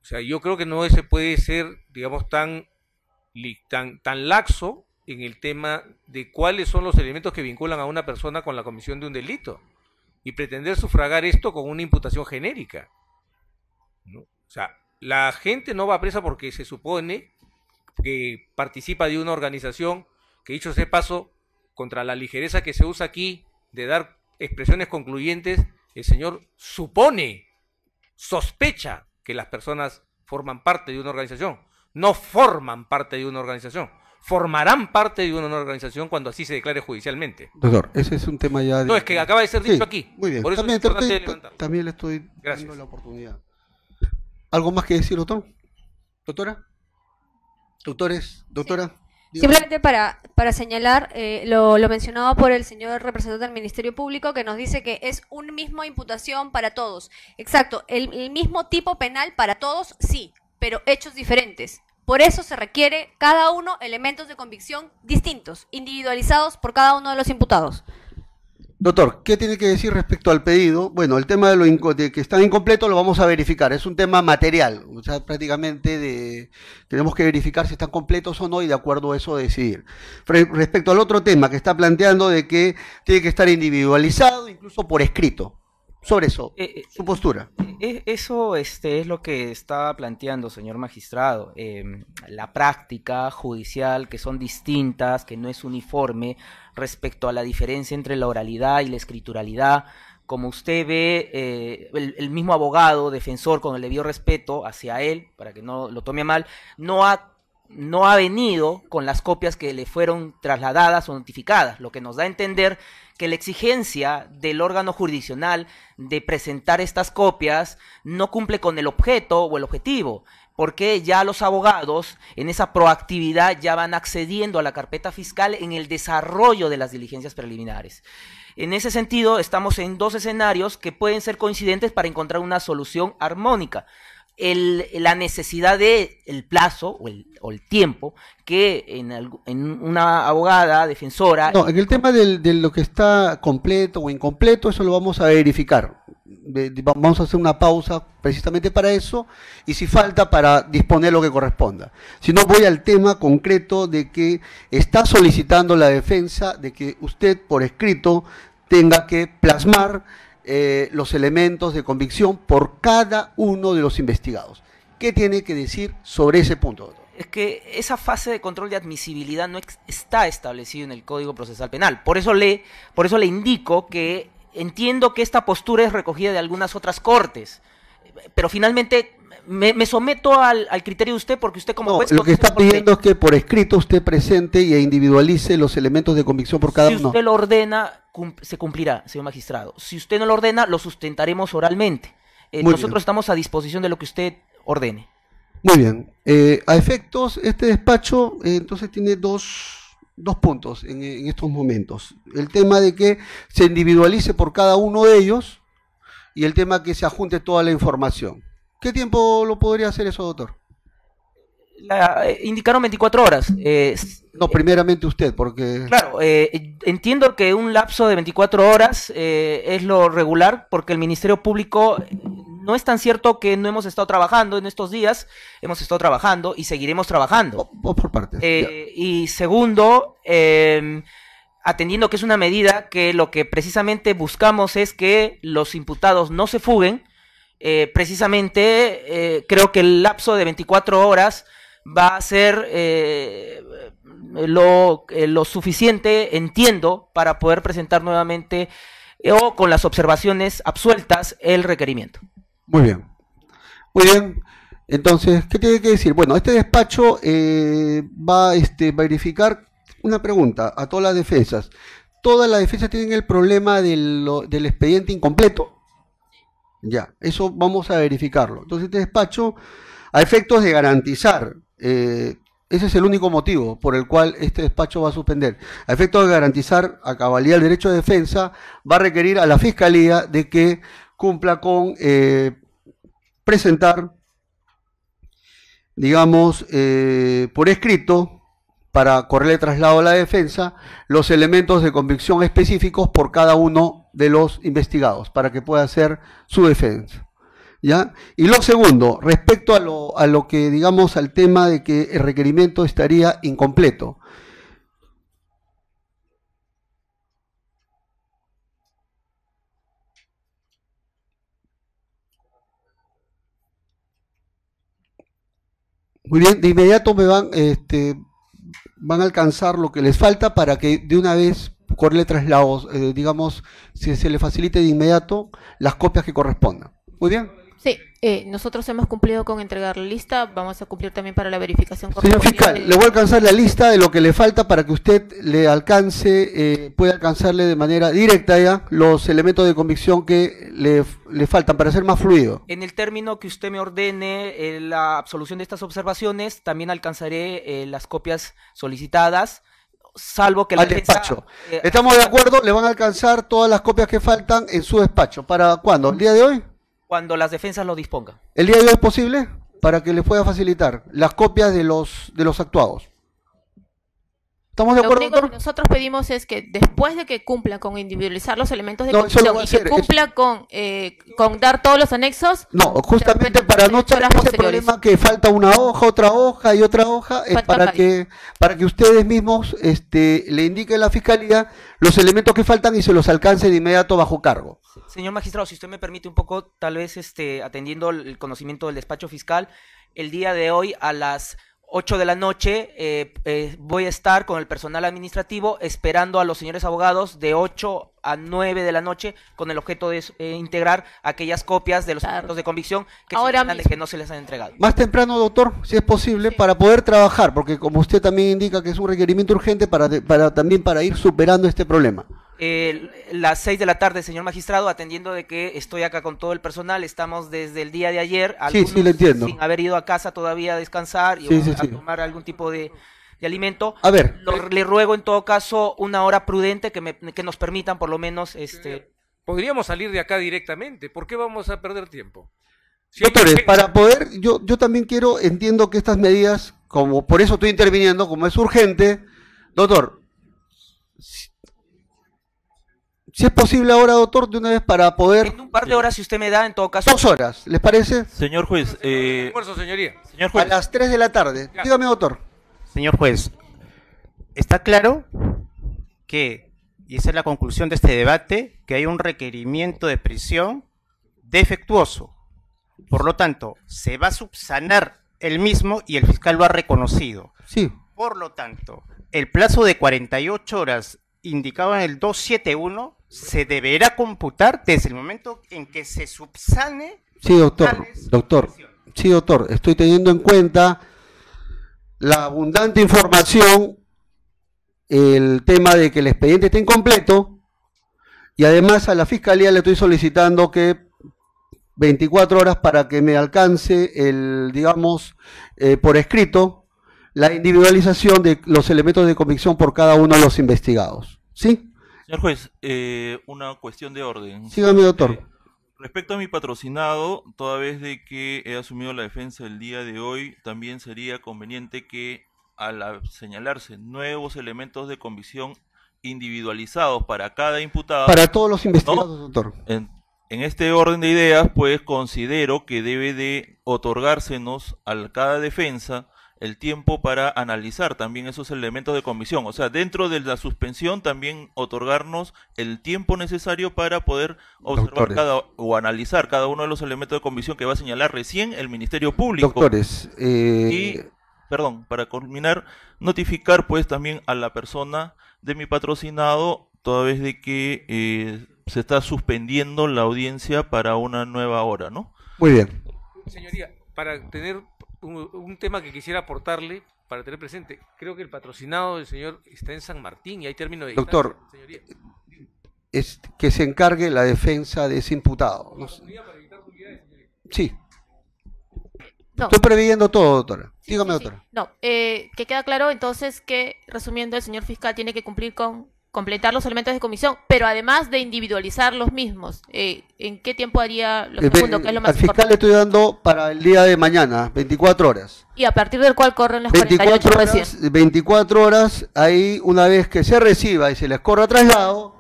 O sea, yo creo que no se puede ser, digamos, tan, tan, tan laxo en el tema de cuáles son los elementos que vinculan a una persona con la comisión de un delito y pretender sufragar esto con una imputación genérica. O sea, la gente no va a presa porque se supone que participa de una organización que, dicho ese paso, contra la ligereza que se usa aquí de dar expresiones concluyentes, el señor supone, sospecha que las personas forman parte de una organización. No forman parte de una organización. Formarán parte de una organización cuando así se declare judicialmente. Doctor, ese es un tema ya... No, es que acaba de ser dicho aquí. Por eso también, le estoy dando la oportunidad. ¿Algo más que decir, doctor? ¿Doctora? ¿Doctores? ¿Doctora? Simplemente para, señalar eh, lo, lo, mencionado por el señor representante del Ministerio Público que nos dice que es un mismo imputación para todos. Exacto, el mismo tipo penal para todos, sí, pero hechos diferentes. Por eso se requiere cada uno elementos de convicción distintos, individualizados por cada uno de los imputados. Doctor, ¿qué tiene que decir respecto al pedido? Bueno, el tema de lo de que están incompleto lo vamos a verificar. Es un tema material, o sea, prácticamente de, tenemos que verificar si están completos o no y de acuerdo a eso decidir. respecto al otro tema que está planteando de que tiene que estar individualizado, incluso por escrito sobre eso, eh, eh, su postura. Eh, eso este, es lo que está planteando, señor magistrado. Em, la práctica judicial, que son distintas, que no es uniforme respecto a la diferencia entre la oralidad y la escrituralidad. Como usted ve, el, el mismo abogado, defensor, con el debido respeto hacia él, para que no lo tome mal, no ha no ha venido con las copias que le fueron trasladadas o notificadas, lo que nos da a entender que la exigencia del órgano jurisdiccional de presentar estas copias no cumple con el objeto o el objetivo, porque ya los abogados en esa proactividad ya van accediendo a la carpeta fiscal en el desarrollo de las diligencias preliminares. En ese sentido, estamos en dos escenarios que pueden ser coincidentes para encontrar una solución armónica la necesidad de el plazo o el, o el tiempo que en, una abogada defensora. No, en el tema de lo que está completo o incompleto, eso lo vamos a verificar. Vamos a hacer una pausa precisamente para eso y si falta para disponer lo que corresponda. Si no, voy al tema concreto de que está solicitando la defensa de que usted por escrito tenga que plasmar eh, los elementos de convicción por cada uno de los investigados. ¿Qué tiene que decir sobre ese punto, es que esa fase de control de admisibilidad no está establecida en el Código Procesal Penal. Por eso, le, por eso le indico que entiendo que esta postura es recogida de algunas otras cortes, pero finalmente me, someto al, criterio de usted porque usted como Lo que está pidiendo es que por escrito usted presente e individualice los elementos de convicción por cada uno. Si usted lo ordena, se cumplirá, señor magistrado. Si usted no lo ordena, lo sustentaremos oralmente. Eh, nosotros estamos a disposición de lo que usted ordene. Muy bien. Eh, a efectos, este despacho eh, entonces tiene dos, puntos en, en, estos momentos. El tema de que se individualice por cada uno de ellos y el tema que se ajunte toda la información. ¿Qué tiempo lo podría hacer eso, doctor? Eh, indicaron 24 horas. Eh, no, eh, primeramente usted, porque... Claro, entiendo que un lapso de 24 horas es lo regular, porque el Ministerio Público no es tan cierto que no hemos estado trabajando en estos días, hemos estado trabajando y seguiremos trabajando. Oh, oh, por parte. y segundo, em, atendiendo que es una medida que lo que precisamente buscamos es que los imputados no se fuguen, precisamente creo que el lapso de 24 horas va a ser eh, lo, eh, lo, suficiente, entiendo, para poder presentar nuevamente eh, o con las observaciones absueltas el requerimiento. Muy bien. Muy bien. Entonces, ¿qué tiene que decir? Bueno, este despacho va este, a verificar una pregunta a todas las defensas. ¿Todas las defensas tienen el problema del, del expediente incompleto? Ya, eso vamos a verificarlo. Entonces, este despacho, a efectos de garantizar eh, ese es el único motivo por el cual este despacho va a suspender. A efecto de garantizar a cabalidad el derecho de defensa, va a requerir a la Fiscalía de que cumpla con eh, presentar, digamos, eh, por escrito, para correrle traslado a la defensa, los elementos de convicción específicos por cada uno de los investigados, para que pueda hacer su defensa. ¿Ya? Y lo segundo, respecto a lo, a lo que digamos al tema de que el requerimiento estaría incompleto. Muy bien, de inmediato me van, este, van a alcanzar lo que les falta para que de una vez con letras eh, digamos, si se le facilite de inmediato las copias que correspondan. Muy bien. Sí, eh, nosotros hemos cumplido con entregar la lista, vamos a cumplir también para la verificación Señor fiscal, le voy a alcanzar la lista de lo que le falta para que usted le alcance, eh, pueda alcanzarle de manera directa ya los elementos de convicción que le, le faltan para ser más fluido. En el término que usted me ordene eh, la absolución de estas observaciones, también alcanzaré eh, las copias solicitadas salvo que la al despacho. Estamos de acuerdo, le van a alcanzar todas las copias que faltan en su despacho. ¿Para cuándo? ¿El día de hoy? cuando las defensas lo dispongan. El día de hoy es posible para que les pueda facilitar las copias de los, de los actuados. Lo único que nosotros pedimos es que después de que cumpla con individualizar los elementos de no, y que cumpla eh, con, dar todos los anexos. No, justamente para pues, no tener ese problema que falta una hoja, otra hoja y otra hoja, es para que, para que ustedes mismos este, le indiquen a la fiscalía los elementos que faltan y se los alcance de inmediato bajo cargo. Señor magistrado, si usted me permite un poco, tal vez este, atendiendo el conocimiento del despacho fiscal, el día de hoy a las 8 de la noche eh, eh, voy a estar con el personal administrativo esperando a los señores abogados de 8 a 9 de la noche con el objeto de eh, integrar aquellas copias de los actos de convicción que, Ahora que no se les han entregado. Más temprano, doctor, si es posible, para poder trabajar, porque como usted también indica que es un requerimiento urgente para también para ir superando este problema eh, las 6 de la tarde, señor magistrado, atendiendo de que estoy acá con todo el personal, estamos desde el día de ayer, sin haber ido a casa todavía a descansar y a tomar algún tipo de, de alimento. A ver. le ruego en todo caso una hora prudente que, me, que nos permitan por lo menos... este Podríamos salir de acá directamente, ¿por qué vamos a perder tiempo? Doctores, para poder, yo, yo también quiero, entiendo que estas medidas, como por eso estoy interviniendo, como es urgente, doctor, Si es posible ahora, doctor, de una vez para poder... En un par de horas, si usted me da, en todo caso... Dos horas, ¿les parece? Señor juez... Eh... señoría. Señor juez. A las tres de la tarde. Dígame, doctor. Señor juez, está claro que, y esa es la conclusión de este debate, que hay un requerimiento de prisión defectuoso. Por lo tanto, se va a subsanar el mismo y el fiscal lo ha reconocido. Sí. Por lo tanto, el plazo de 48 horas indicado en el 271 se deberá computar desde el momento en que se subsane. Sí, doctor. Doctor. Sí, doctor. Estoy teniendo en cuenta la abundante información, el tema de que el expediente está incompleto y además a la fiscalía le estoy solicitando que 24 horas para que me alcance el, digamos, eh, por escrito, la individualización de los elementos de convicción por cada uno de los investigados. ¿Sí? Señor juez, eh, una cuestión de orden. Sígame, doctor. Eh, respecto a mi patrocinado, toda vez de que he asumido la defensa el día de hoy, también sería conveniente que al señalarse nuevos elementos de convicción individualizados para cada imputado. Para todos los investigados, doctor. En, en, este orden de ideas, pues considero que debe de otorgársenos a cada defensa el tiempo para analizar también esos elementos de comisión. O sea, dentro de la suspensión también otorgarnos el tiempo necesario para poder observar cada, o analizar cada uno de los elementos de comisión que va a señalar recién el Ministerio Público. Doctores, eh, y, perdón, para culminar, notificar pues también a la persona de mi patrocinado toda vez de que eh, se está suspendiendo la audiencia para una nueva hora, ¿no? Muy bien. Señoría, para tener un, tema que quisiera aportarle para tener presente. Creo que el patrocinado del señor está en San Martín y hay término de... Doctor, Es que se encargue la defensa de ese imputado. Sí. Estoy previendo todo, doctora. Dígame, doctora. No, eh, que queda claro entonces que, resumiendo, el señor fiscal tiene que cumplir con completar los elementos de comisión, pero además de individualizar los mismos, eh, ¿en qué tiempo haría lo eh, que es lo más Al fiscal le estoy dando para el día de mañana, 24 horas. ¿Y a partir del cual corren las 24 48 horas, 24 horas, ahí una vez que se reciba y se les corra traslado,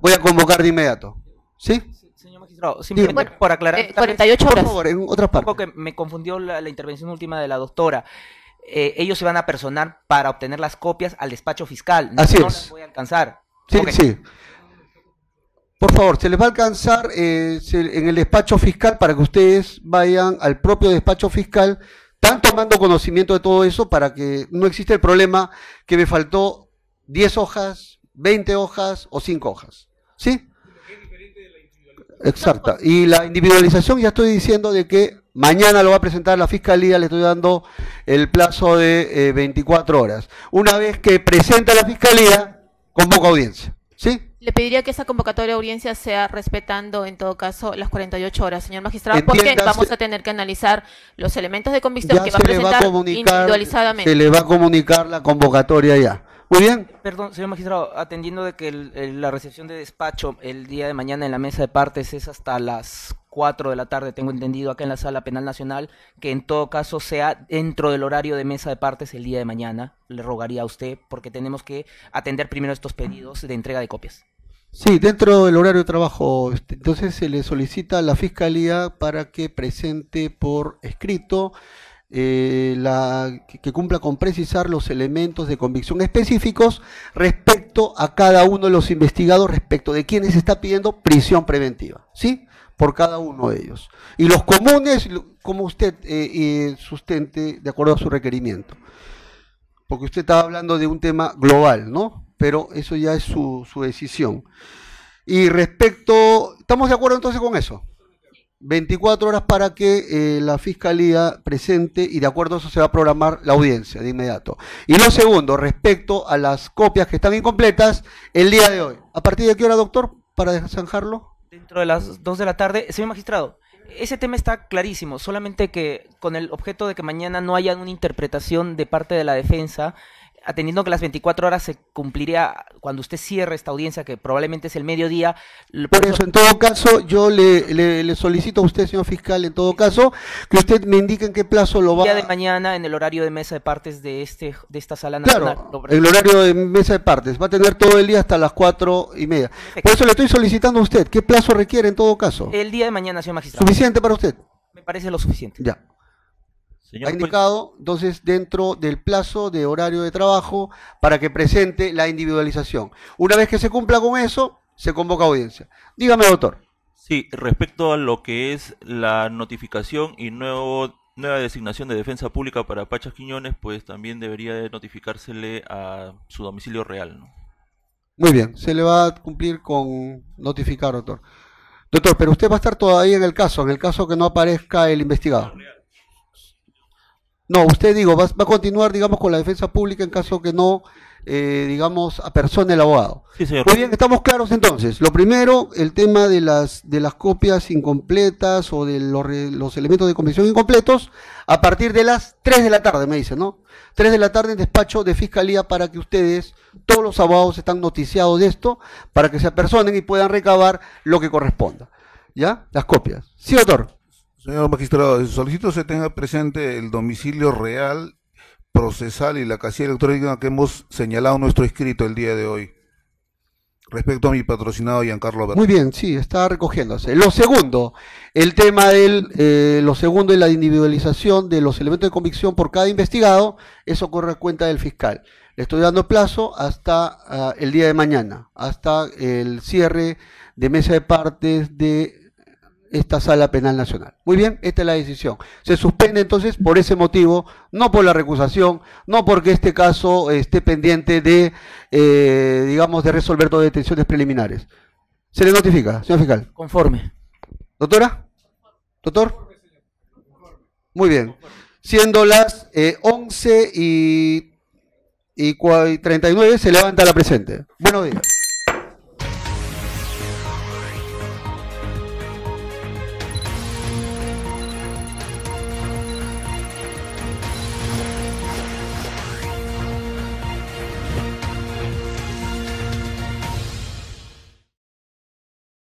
voy a convocar de inmediato. ¿Sí? Señor magistrado, simplemente por aclarar. 48 eh, horas. Por favor, en otras partes. Un poco que me confundió la intervención última de la doctora. Eh, ellos se van a personar para obtener las copias al despacho fiscal. No, Así no las voy a alcanzar. Sí, sí. Por favor, se les va a alcanzar eh, en el despacho fiscal para que ustedes vayan al propio despacho fiscal, están tomando conocimiento de todo eso para que no exista el problema que me faltó 10 hojas, 20 hojas o 5 hojas. ¿Sí? Exacto. Y la individualización ya estoy diciendo de que Mañana lo va a presentar la Fiscalía, le estoy dando el plazo de 24 eh, horas. Una vez que presenta la Fiscalía, convoca audiencia. ¿Sí? Le pediría que esa convocatoria de audiencia sea respetando, en todo caso, las 48 horas, señor magistrado, porque vamos a tener que analizar los elementos de convicción que va a presentar individualizadamente. Se le va a comunicar la convocatoria ya. Muy bien. Perdón, señor magistrado, atendiendo de que la recepción de despacho el día de mañana en la mesa de partes es hasta las 4 de la tarde, tengo entendido, acá en la Sala Penal Nacional, que en todo caso sea dentro del horario de mesa de partes el día de mañana. Le rogaría a usted, porque tenemos que atender primero estos pedidos de entrega de copias. Sí, dentro del horario de trabajo, este, entonces se le solicita a la Fiscalía para que presente por escrito eh, la, que cumpla con precisar los elementos de convicción específicos respecto a cada uno de los investigados, respecto de quienes está pidiendo prisión preventiva. ¿Sí? por cada uno de ellos. Y los comunes, como usted eh, eh, sustente de acuerdo a su requerimiento. Porque usted estaba hablando de un tema global, ¿no? Pero eso ya es su, su decisión. Y respecto, ¿estamos de acuerdo entonces con eso? 24 horas para que eh, la fiscalía presente y de acuerdo a eso se va a programar la audiencia de inmediato. Y lo segundo, respecto a las copias que están incompletas, el día de hoy. ¿A partir de qué hora, doctor? Para zanjarlo dentro de las 2 de la tarde. Señor magistrado, ese tema está clarísimo, solamente que con el objeto de que mañana no haya una interpretación de parte de la defensa atendiendo que las 24 horas se cumpliría cuando usted cierre esta audiencia, que probablemente es el mediodía. Por, pues, eso, en todo caso, yo le, solicito a usted, señor fiscal, en todo caso, que usted me indique en qué plazo lo va. El día de mañana, en el horario de mesa de partes de este de esta sala nacional. Claro, el horario de mesa de partes. Va a tener todo el día hasta las cuatro y media. Por eso le estoy solicitando a usted, ¿qué plazo requiere en todo caso? El día de mañana, señor magistrado. ¿Suficiente para usted? Me parece lo suficiente. Ya ha pues, indicado, entonces, dentro del plazo de horario de trabajo para que presente la individualización. Una vez que se cumpla con eso, se convoca audiencia. Dígame, doctor. Sí, respecto a lo que es la notificación y nuevo, nueva designación de defensa pública para Pachas Quiñones, pues también debería de notificársele a su domicilio real. ¿no? Muy bien, se le va a cumplir con notificar, doctor. Doctor, pero usted va a estar todavía en el caso, en el caso que no aparezca el investigado. No, no, usted digo, va, a continuar, digamos, con la defensa pública en caso que no, eh, digamos, apersone el abogado. Sí, señor. Muy bien, estamos claros entonces. Lo primero, el tema de las, de las copias incompletas o de los, elementos de comisión incompletos, a partir de las 3 de la tarde, me dice, ¿no? 3 de la tarde en despacho de fiscalía para que ustedes, todos los abogados están noticiados de esto, para que se apersonen y puedan recabar lo que corresponda. ¿Ya? Las copias. Sí, doctor. Señor magistrado, solicito que se tenga presente el domicilio real, procesal y la casilla electrónica que hemos señalado nuestro escrito el día de hoy. Respecto a mi patrocinado Giancarlo Muy bien, sí, está recogiéndose. Lo segundo, el tema del, eh, lo segundo es la individualización de los elementos de convicción por cada investigado, eso corre cuenta del fiscal. Le estoy dando plazo hasta ah, el día de mañana, hasta el cierre de mesa de partes de esta sala penal nacional. Muy bien, esta es la decisión. Se suspende entonces por ese motivo, no por la recusación, no porque este caso esté pendiente de, eh, digamos, de resolver dos detenciones preliminares. Se le notifica, señor fiscal. Conforme. ¿Doctora? ¿Doctor? Muy bien. Siendo las 11 eh, y, y 39, se levanta la presente. Buenos días.